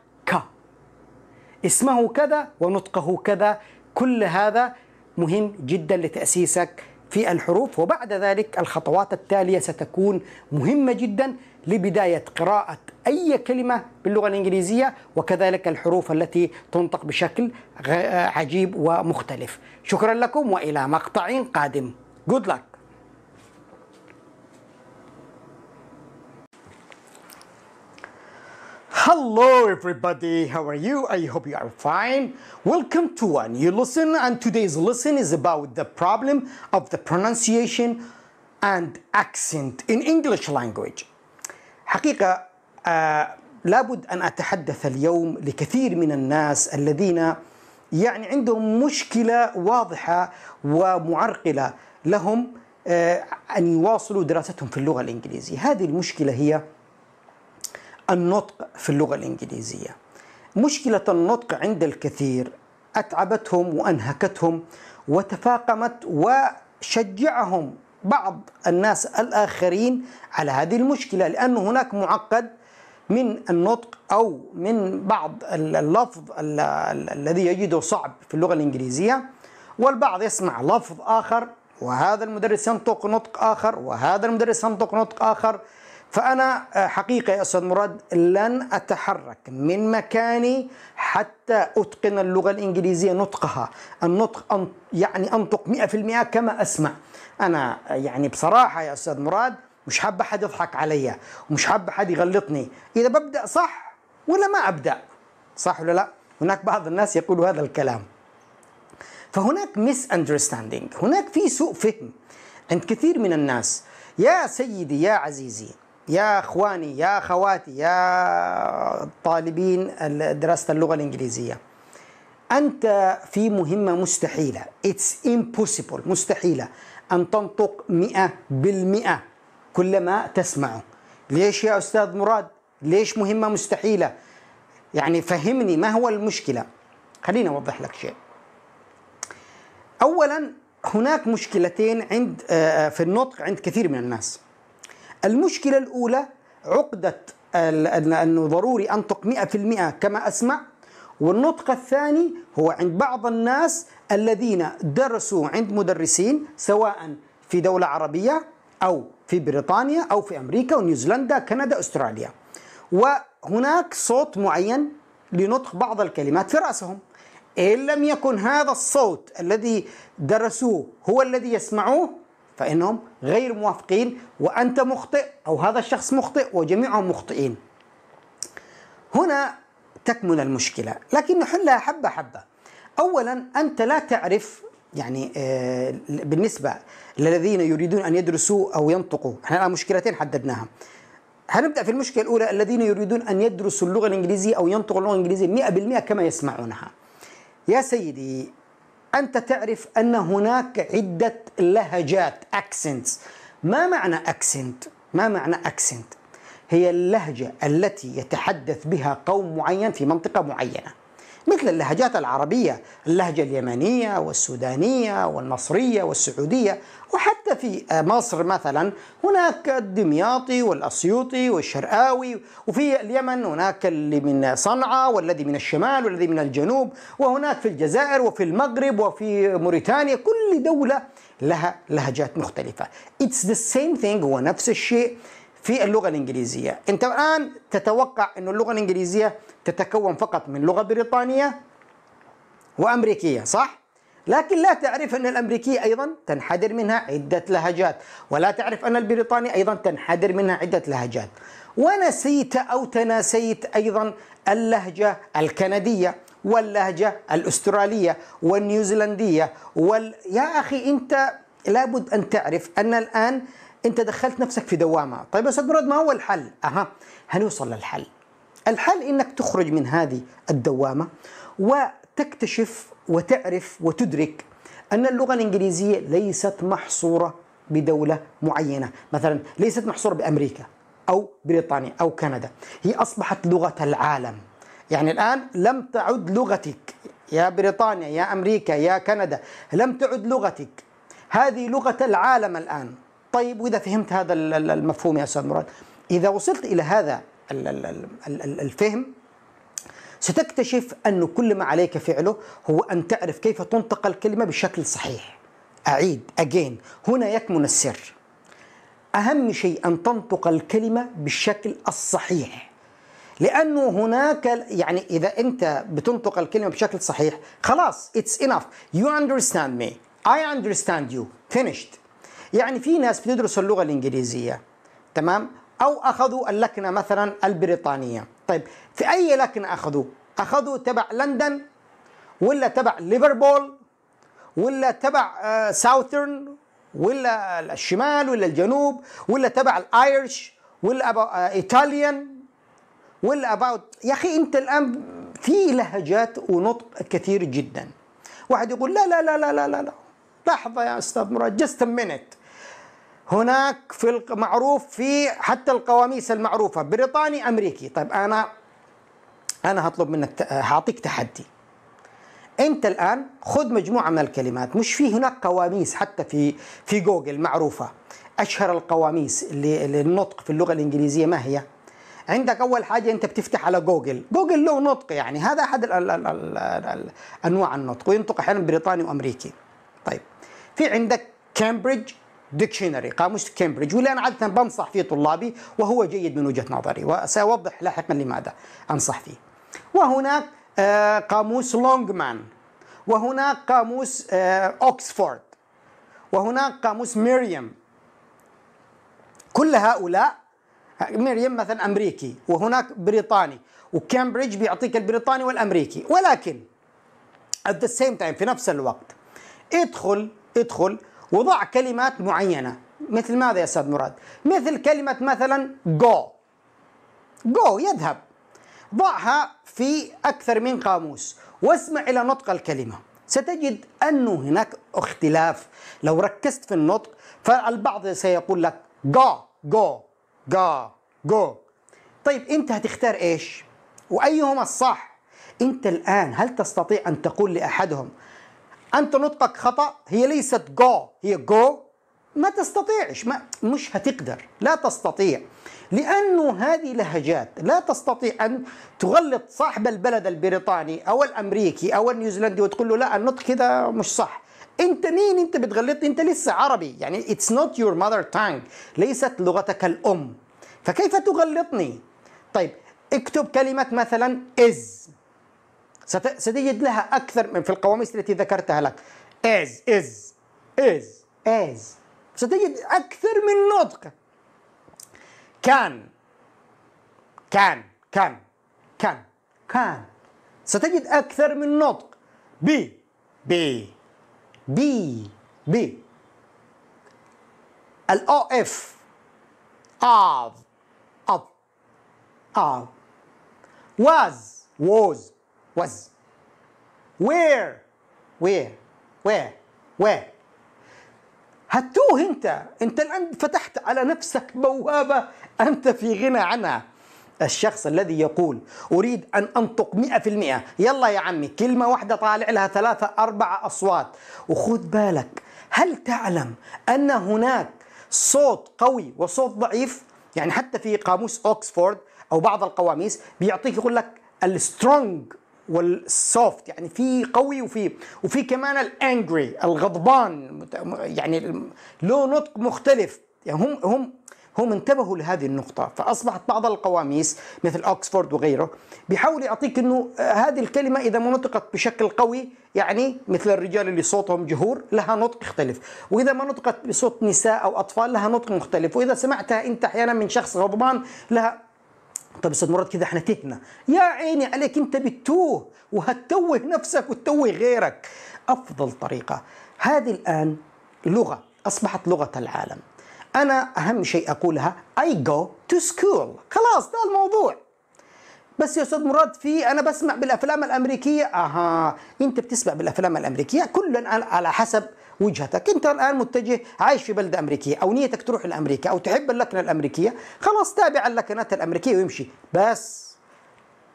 اسمه كذا ونطقه كذا كل هذا مهم جدا لتأسيسك في الحروف وبعد ذلك الخطوات التالية ستكون مهمة جدا لبداية قراءة أي كلمة باللغة الإنجليزية وكذلك الحروف التي تنطق بشكل عجيب ومختلف شكرا لكم وإلى مقطع قادم Good luck Hello everybody, how are you? I hope you are fine. Welcome to a new lesson and today's lesson is about the problem of the pronunciation and accent in English language. حقيقة آه لابد أن أتحدث اليوم لكثير من الناس الذين يعني عندهم مشكلة واضحة ومعرقلة لهم آه أن يواصلوا دراستهم في اللغة الإنجليزية هذه المشكلة هي النطق في اللغة الإنجليزية مشكلة النطق عند الكثير أتعبتهم وأنهكتهم وتفاقمت وشجعهم بعض الناس الآخرين على هذه المشكلة لأن هناك معقد من النطق أو من بعض اللفظ الذي يجده صعب في اللغة الإنجليزية والبعض يسمع لفظ آخر وهذا المدرس ينطق نطق آخر وهذا المدرس ينطق نطق آخر فأنا آه، حقيقة يا أستاذ مراد لن أتحرك من مكاني حتى أتقن اللغة الإنجليزية نطقها النطق يعني أنطق 100% كما أسمع أنا آه، يعني بصراحة يا أستاذ مراد مش حابة حد يضحك عليا ومش حابة حد يغلطني إذا ببدأ صح ولا ما أبدأ صح ولا لا هناك بعض الناس يقول هذا الكلام فهناك ميس اندرستاندينج هناك في سوء فهم عند كثير من الناس يا سيدي يا عزيزي يا اخواني يا اخواتي يا طالبين دراسه اللغه الانجليزيه انت في مهمه مستحيله اتس امبوسيبل مستحيله ان تنطق 100% كلما تسمعه ليش يا استاذ مراد ليش مهمه مستحيله يعني فهمني ما هو المشكله خليني اوضح لك شيء اولا هناك مشكلتين عند آه، في النطق عند كثير من الناس المشكلة الأولى عقدة أنه ضروري أنطق 100% كما أسمع والنطق الثاني هو عند بعض الناس الذين درسوا عند مدرسين سواء في دولة عربية أو في بريطانيا أو في أمريكا ونيوزيلندا كندا أستراليا وهناك صوت معين لنطق بعض الكلمات في رأسهم إن لم يكن هذا الصوت الذي درسوه هو الذي يسمعوه فإنهم غير موافقين وأنت مخطئ أو هذا الشخص مخطئ وجميعهم مخطئين هنا تكمن المشكلة لكن نحلها حبة حبة أولا أنت لا تعرف يعني آه، بالنسبة للذين يريدون أن يدرسوا أو ينطقوا احنا الآن مشكلتين حددناها هنبدأ في المشكلة الأولى الذين يريدون أن يدرسوا اللغة الإنجليزية أو ينطقوا اللغة الإنجليزية 100% كما يسمعونها يا سيدي أنت تعرف أن هناك عدة لهجات accents ما معنى أكسنت؟ ما معنى أكسنت؟ هي اللهجة التي يتحدث بها قوم معين في منطقة معينة مثل اللهجات العربية اللهجة اليمنية والسودانية والمصرية والسعودية وحتى في آه، مصر مثلا هناك الدمياطي والأسيوطي والشرقاوي وفي اليمن هناك اللي من صنعاء والذي من الشمال والذي من الجنوب وهناك في الجزائر وفي المغرب وفي موريتانيا كل دولة لها لهجات مختلفة It's the same thing هو نفس الشيء في اللغة الإنجليزية أنت الآن تتوقع أن اللغة الإنجليزية تتكون فقط من لغة بريطانية وأمريكية صح؟ لكن لا تعرف أن الأمريكية أيضا تنحدر منها عدة لهجات ولا تعرف أن البريطانية أيضا تنحدر منها عدة لهجات ونسيت أو تناسيت أيضا اللهجة الكندية واللهجة الأسترالية والنيوزيلندية وال... يا أخي أنت لابد أن تعرف أن الآن أنت دخلت نفسك في دوامة طيب يا أستاذ مراد ما هو الحل؟ أها هنوصل للحل الحل انك تخرج من هذه الدوامه وتكتشف وتعرف وتدرك ان اللغه الانجليزيه ليست محصوره بدوله معينه، مثلا ليست محصوره بامريكا او بريطانيا او كندا، هي اصبحت لغه العالم. يعني الان لم تعد لغتك يا بريطانيا يا امريكا يا كندا لم تعد لغتك هذه لغه العالم الان. طيب واذا فهمت هذا المفهوم يا استاذ مراد، اذا وصلت الى هذا الفهم ستكتشف أن كل ما عليك فعله هو أن تعرف كيف تنطق الكلمة بشكل صحيح أعيد أجين هنا يكمن السر أهم شيء أن تنطق الكلمة بالشكل الصحيح لأنه هناك يعني إذا أنت بتنطق الكلمة بشكل صحيح خلاص it's enough you understand me I understand you finished يعني في ناس بتدرس اللغة الإنجليزية تمام أو أخذوا اللكنة مثلا البريطانية طيب في أي لكنة أخذوا أخذوا تبع لندن ولا تبع ليفربول ولا تبع ساوثرن آه، ولا الشمال ولا الجنوب ولا تبع الايرش ولا ايطاليان آه، ولا اباوت يا اخي انت الان في لهجات ونطق كثير جدا واحد يقول لا لا لا لا لا لا لحظه يا استاذ مراد جست ا هناك في المعروف في حتى القواميس المعروفة بريطاني أمريكي طيب أنا أنا هطلب منك هعطيك تحدي أنت الآن خذ مجموعة من الكلمات مش في هناك قواميس حتى في في جوجل معروفة أشهر القواميس للنطق في اللغة الإنجليزية ما هي؟ عندك أول حاجة أنت بتفتح على جوجل جوجل له نطق يعني هذا أحد ال ال ال أنواع النطق وينطق أحيانا بريطاني وأمريكي طيب في عندك كامبريدج ديكشنري قاموس كامبريدج واللي انا عاده بنصح فيه طلابي وهو جيد من وجهه نظري وساوضح لاحقا لماذا انصح فيه. وهناك آه، قاموس لونغمان وهناك قاموس آه، اوكسفورد وهناك قاموس ميريم كل هؤلاء مريم مثلا امريكي وهناك بريطاني وكامبريدج بيعطيك البريطاني والامريكي ولكن ات ذا سيم تايم في نفس الوقت ادخل ادخل وضع كلمات معينة مثل ماذا يا أستاذ مراد؟ مثل كلمة مثلا جو جو يذهب ضعها في أكثر من قاموس واسمع إلى نطق الكلمة ستجد أنه هناك اختلاف لو ركزت في النطق فالبعض سيقول لك go جو go جو طيب أنت هتختار إيش؟ وأيهما الصح؟ أنت الآن هل تستطيع أن تقول لأحدهم انت نطقك خطا هي ليست جو هي جو ما تستطيعش ما مش هتقدر لا تستطيع لانه هذه لهجات لا تستطيع ان تغلط صاحب البلد البريطاني او الامريكي او النيوزيلندي وتقول له لا النطق كده مش صح انت مين انت بتغلط انت لسه عربي يعني اتس نوت يور ماذر تانج ليست لغتك الام فكيف تغلطني طيب اكتب كلمه مثلا از ستجد لها أكثر من في القواميس التي ذكرتها لك از از از از ستجد أكثر من نطق كان كان كان كان كان ستجد أكثر من نطق بي بي بي بي الأو إف آف أب آف واز ووز was where where where where هتوه انت انت الان فتحت على نفسك بوابه انت في غنى عنها الشخص الذي يقول أريد أن أنطق 100% يلا يا عمي كلمة واحدة طالع لها ثلاثة أربعة أصوات وخذ بالك هل تعلم أن هناك صوت قوي وصوت ضعيف يعني حتى في قاموس أوكسفورد أو بعض القواميس بيعطيك يقول لك السترونج والسوفت يعني في قوي وفي وفي كمان الانجري الغضبان يعني له نطق مختلف يعني هم هم هم انتبهوا لهذه النقطة فأصبحت بعض القواميس مثل أوكسفورد وغيره بيحاول يعطيك أنه آه، هذه الكلمة إذا ما نطقت بشكل قوي يعني مثل الرجال اللي صوتهم جهور لها نطق يختلف وإذا ما نطقت بصوت نساء أو أطفال لها نطق مختلف وإذا سمعتها أنت أحيانا من شخص غضبان لها طب استاذ مراد كذا احنا تهنا يا عيني عليك انت بتتوه وهتوه نفسك وتتوه غيرك افضل طريقه هذه الان لغه اصبحت لغه العالم انا اهم شيء اقولها I go to school خلاص ده الموضوع بس يا استاذ مراد في انا بسمع بالافلام الامريكيه اها انت بتسمع بالافلام الامريكيه كلا على حسب وجهتك انت الان متجه عايش في بلده امريكيه او نيتك تروح لامريكا او تحب اللكنه الامريكيه خلاص تابع اللكنات الامريكيه ويمشي بس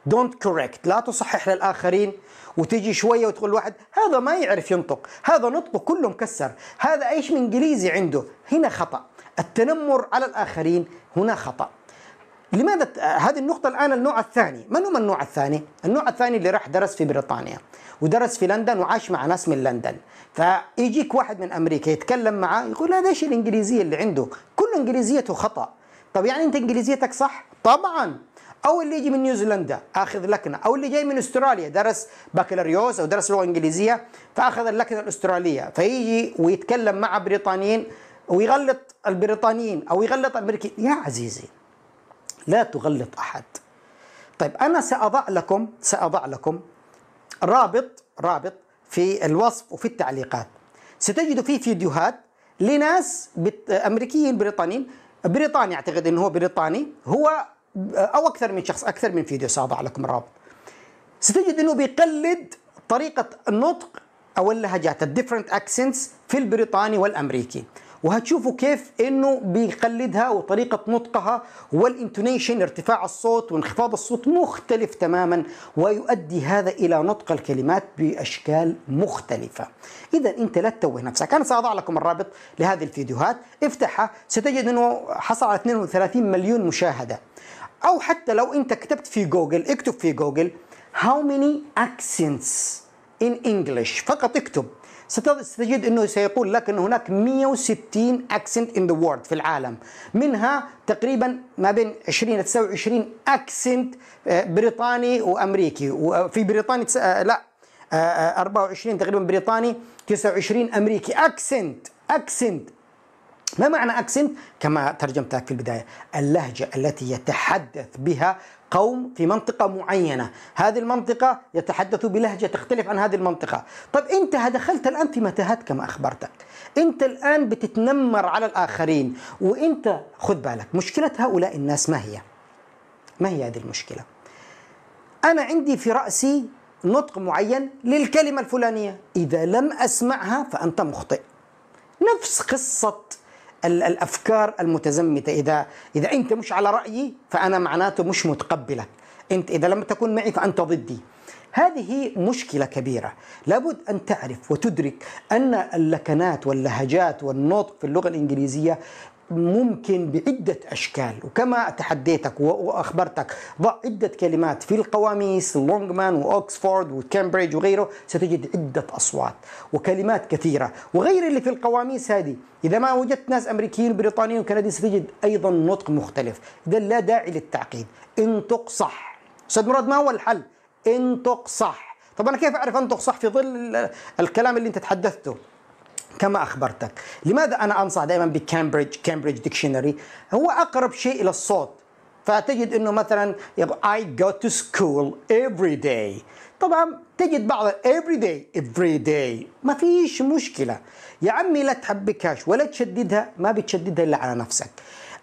دونت كوريكت لا تصحح للاخرين وتجي شوية وتقول واحد هذا ما يعرف ينطق هذا نطقه كله مكسر هذا ايش من انجليزي عنده هنا خطأ التنمر على الآخرين هنا خطأ لماذا هذه النقطة الآن النوع الثاني، من هم النوع الثاني؟ النوع الثاني اللي راح درس في بريطانيا ودرس في لندن وعاش مع ناس من لندن، فيجيك واحد من أمريكا يتكلم معاه يقول هذا ايش الإنجليزية اللي عنده؟ كل إنجليزيته خطأ، طب يعني أنت إنجليزيتك صح؟ طبعاً او اللي يجي من نيوزيلندا اخذ لكنه او اللي جاي من استراليا درس بكالوريوس او درس لغه انجليزيه فاخذ اللكنه الاستراليه فيجي ويتكلم مع بريطانيين ويغلط البريطانيين او يغلط الامريكيين يا عزيزي لا تغلط أحد طيب أنا سأضع لكم سأضع لكم رابط رابط في الوصف وفي التعليقات ستجدوا فيه فيديوهات لناس أمريكيين بريطانيين بريطاني أعتقد أنه هو بريطاني هو أو أكثر من شخص أكثر من فيديو سأضع لكم الرابط ستجد أنه بيقلد طريقة النطق أو اللهجات الديفرنت أكسنتس في البريطاني والأمريكي وهتشوفوا كيف انه بيقلدها وطريقه نطقها والانتونيشن ارتفاع الصوت وانخفاض الصوت مختلف تماما ويؤدي هذا الى نطق الكلمات باشكال مختلفه. اذا انت لا تتوه نفسك، انا ساضع لكم الرابط لهذه الفيديوهات، افتحها ستجد انه حصل على 32 مليون مشاهده. او حتى لو انت كتبت في جوجل اكتب في جوجل how many accents in English فقط اكتب ستجد أنه سيقول لك أن هناك 160 أكسنت ان ذا world في العالم منها تقريبا ما بين 20 ل 29 أكسنت بريطاني وأمريكي وفي آه، بريطانيا تس... آه، لا 24 آه، تقريبا بريطاني 29 أمريكي أكسنت أكسنت ما معنى أكسنت؟ كما ترجمتها في البداية اللهجة التي يتحدث بها قوم في منطقة معينة هذه المنطقة يتحدث بلهجة تختلف عن هذه المنطقة طب أنت دخلت الآن في متاهات كما أخبرتك أنت الآن بتتنمر على الآخرين وأنت خذ بالك مشكلة هؤلاء الناس ما هي؟ ما هي هذه المشكلة؟ أنا عندي في رأسي نطق معين للكلمة الفلانية إذا لم أسمعها فأنت مخطئ نفس قصة الافكار المتزمته اذا اذا انت مش على رايي فانا معناته مش متقبلك انت اذا لم تكن معي فانت ضدي هذه مشكلة كبيرة لابد أن تعرف وتدرك أن اللكنات واللهجات والنطق في اللغة الإنجليزية ممكن بعدة أشكال وكما تحديتك وأخبرتك ضع عدة كلمات في القواميس لونغمان وأوكسفورد وكامبريدج وغيره ستجد عدة أصوات وكلمات كثيرة وغير اللي في القواميس هذه إذا ما وجدت ناس أمريكيين بريطانيين وكنديين ستجد أيضا نطق مختلف إذا لا داعي للتعقيد انطق صح أستاذ مراد ما هو الحل انطق صح طب أنا كيف أعرف أنطق صح في ظل الكلام اللي أنت تحدثته كما أخبرتك لماذا أنا أنصح دائما بكامبريدج كامبريدج ديكشنري هو أقرب شيء إلى الصوت فتجد أنه مثلا يقول I go to school every day طبعا تجد بعض every day every day ما فيش مشكلة يا عمي لا تحبكهاش ولا تشددها ما بتشددها إلا على نفسك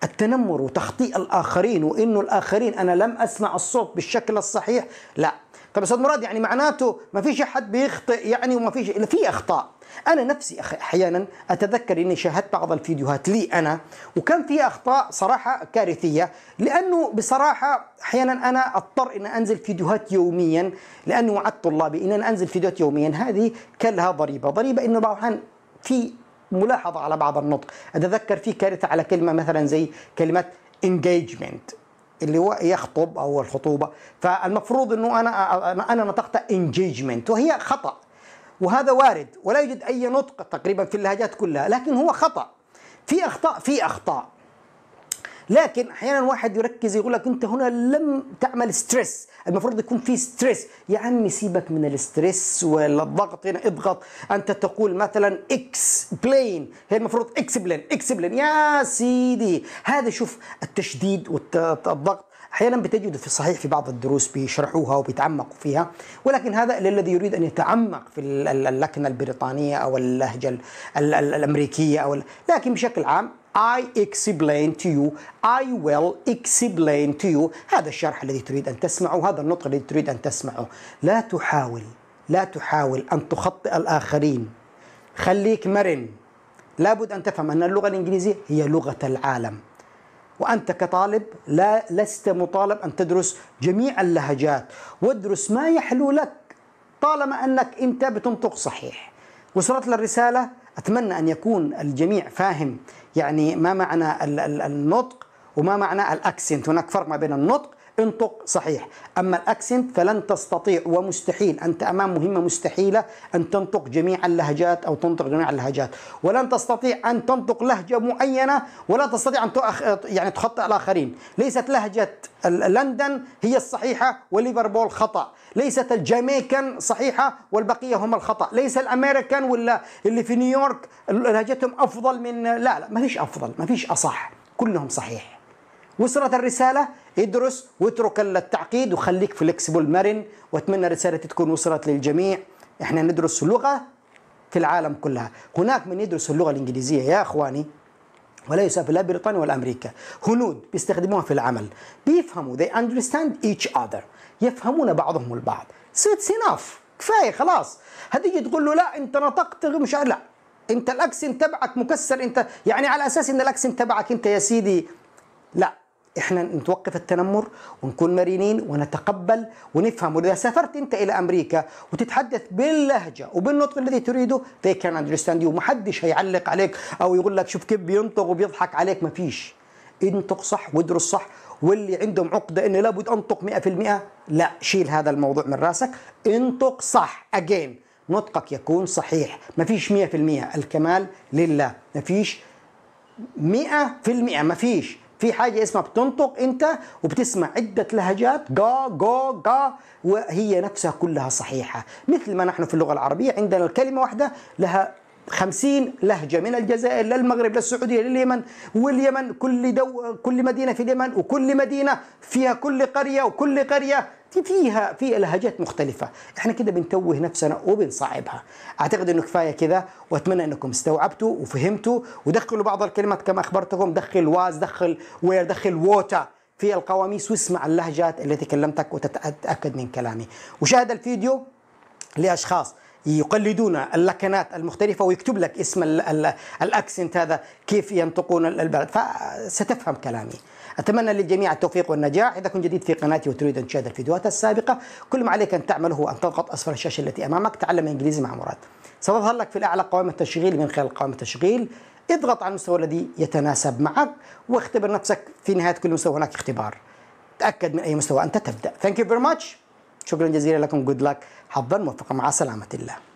التنمر وتخطيء الآخرين وإنه الآخرين أنا لم أسمع الصوت بالشكل الصحيح لا طب أستاذ مراد يعني معناته ما فيش أحد بيخطئ يعني وما فيش في أخطاء انا نفسي احيانا اتذكر اني شاهدت بعض الفيديوهات لي انا وكان فيها اخطاء صراحه كارثيه لانه بصراحه احيانا انا اضطر ان انزل فيديوهات يوميا لانه وعدت طلابي ان انا انزل فيديوهات يوميا هذه كان لها ضريبه ضريبه انه بعض الاحيان في ملاحظه على بعض النطق اتذكر في كارثه على كلمه مثلا زي كلمه engagement اللي هو يخطب او الخطوبه فالمفروض انه انا انا نطقتها engagement وهي خطا وهذا وارد ولا يوجد أي نطق تقريبا في اللهجات كلها لكن هو خطأ في أخطاء في أخطاء لكن احيانا واحد يركز يقول لك انت هنا لم تعمل ستريس المفروض يكون في ستريس يا عمي سيبك من الستريس ولا الضغط هنا اضغط انت تقول مثلا اكس بلين هي المفروض اكسبلين اكسبلين يا سيدي هذا شوف التشديد والضغط احيانا بتجد في الصحيح في بعض الدروس بيشرحوها وبيتعمقوا فيها ولكن هذا للذي يريد ان يتعمق في اللكنه البريطانيه او اللهجه الامريكيه او لكن بشكل عام I explain to you I will explain to you هذا الشرح الذي تريد أن تسمعه هذا النطق الذي تريد أن تسمعه لا تحاول لا تحاول أن تخطئ الآخرين خليك مرن لابد أن تفهم أن اللغة الإنجليزية هي لغة العالم وأنت كطالب لا لست مطالب أن تدرس جميع اللهجات وادرس ما يحلو لك طالما أنك أنت بتنطق صحيح وصلت للرسالة أتمنى أن يكون الجميع فاهم يعني ما معنى النطق وما معنى الأكسنت هناك فرق ما بين النطق انطق صحيح أما الأكسنت فلن تستطيع ومستحيل أنت أمام مهمة مستحيلة أن تنطق جميع اللهجات أو تنطق جميع اللهجات ولن تستطيع أن تنطق لهجة معينة ولا تستطيع أن تأخ... يعني تخطئ الآخرين ليست لهجة لندن هي الصحيحة وليفربول خطأ ليست الجامايكان صحيحة والبقية هم الخطأ ليس الأمريكان ولا اللي في نيويورك لهجتهم أفضل من لا لا ما فيش أفضل ما فيش أصح كلهم صحيح وصلت الرسالة ادرس واترك التعقيد وخليك فليكسبل مرن واتمنى رسالتي تكون وصلت للجميع احنا ندرس لغة في العالم كلها هناك من يدرس اللغة الإنجليزية يا أخواني ولا يسافر لا بريطانيا ولا أمريكا هنود بيستخدموها في العمل بيفهموا they understand each other يفهمون بعضهم البعض so it's enough كفاية خلاص هتيجي تقول له لا انت نطقت مش لا انت الاكسنت تبعك مكسر انت يعني على اساس ان الاكسنت تبعك انت يا سيدي لا احنا نتوقف التنمر ونكون مرنين ونتقبل ونفهم واذا سافرت انت الى امريكا وتتحدث باللهجه وبالنطق الذي تريده they can understand you ومحدش هيعلق عليك او يقول لك شوف كيف بينطق وبيضحك عليك ما فيش انطق صح وادرس صح واللي عندهم عقده انه لابد انطق 100% لا شيل هذا الموضوع من راسك انطق صح اجين نطقك يكون صحيح ما فيش 100% الكمال لله ما فيش 100% فيش في حاجه اسمها بتنطق انت وبتسمع عده لهجات جا جو جا وهي نفسها كلها صحيحه مثل ما نحن في اللغه العربيه عندنا الكلمه واحده لها خمسين لهجة من الجزائر للمغرب للسعودية لليمن واليمن كل دو كل مدينة في اليمن وكل مدينة فيها كل قرية وكل قرية فيها في لهجات مختلفة احنا كده بنتوه نفسنا وبنصعبها اعتقد انه كفاية كذا واتمنى انكم استوعبتوا وفهمتوا ودخلوا بعض الكلمات كما اخبرتكم دخل واز دخل وير دخل ووتا في القواميس واسمع اللهجات التي كلمتك وتتأكد من كلامي وشاهد الفيديو لأشخاص يقلدون اللكنات المختلفة ويكتب لك اسم الأكسنت هذا كيف ينطقون البلد فستفهم كلامي أتمنى للجميع التوفيق والنجاح إذا كنت جديد في قناتي وتريد أن تشاهد الفيديوهات السابقة كل ما عليك أن تعمله هو أن تضغط أسفل الشاشة التي أمامك تعلم إنجليزي مع مراد ستظهر لك في الأعلى قوائم التشغيل من خلال قوائم التشغيل اضغط على المستوى الذي يتناسب معك واختبر نفسك في نهاية كل مستوى هناك اختبار تأكد من أي مستوى أنت تبدأ Thank you very much شكرا جزيلا لكم جود لك حظا موفقا مع سلامه الله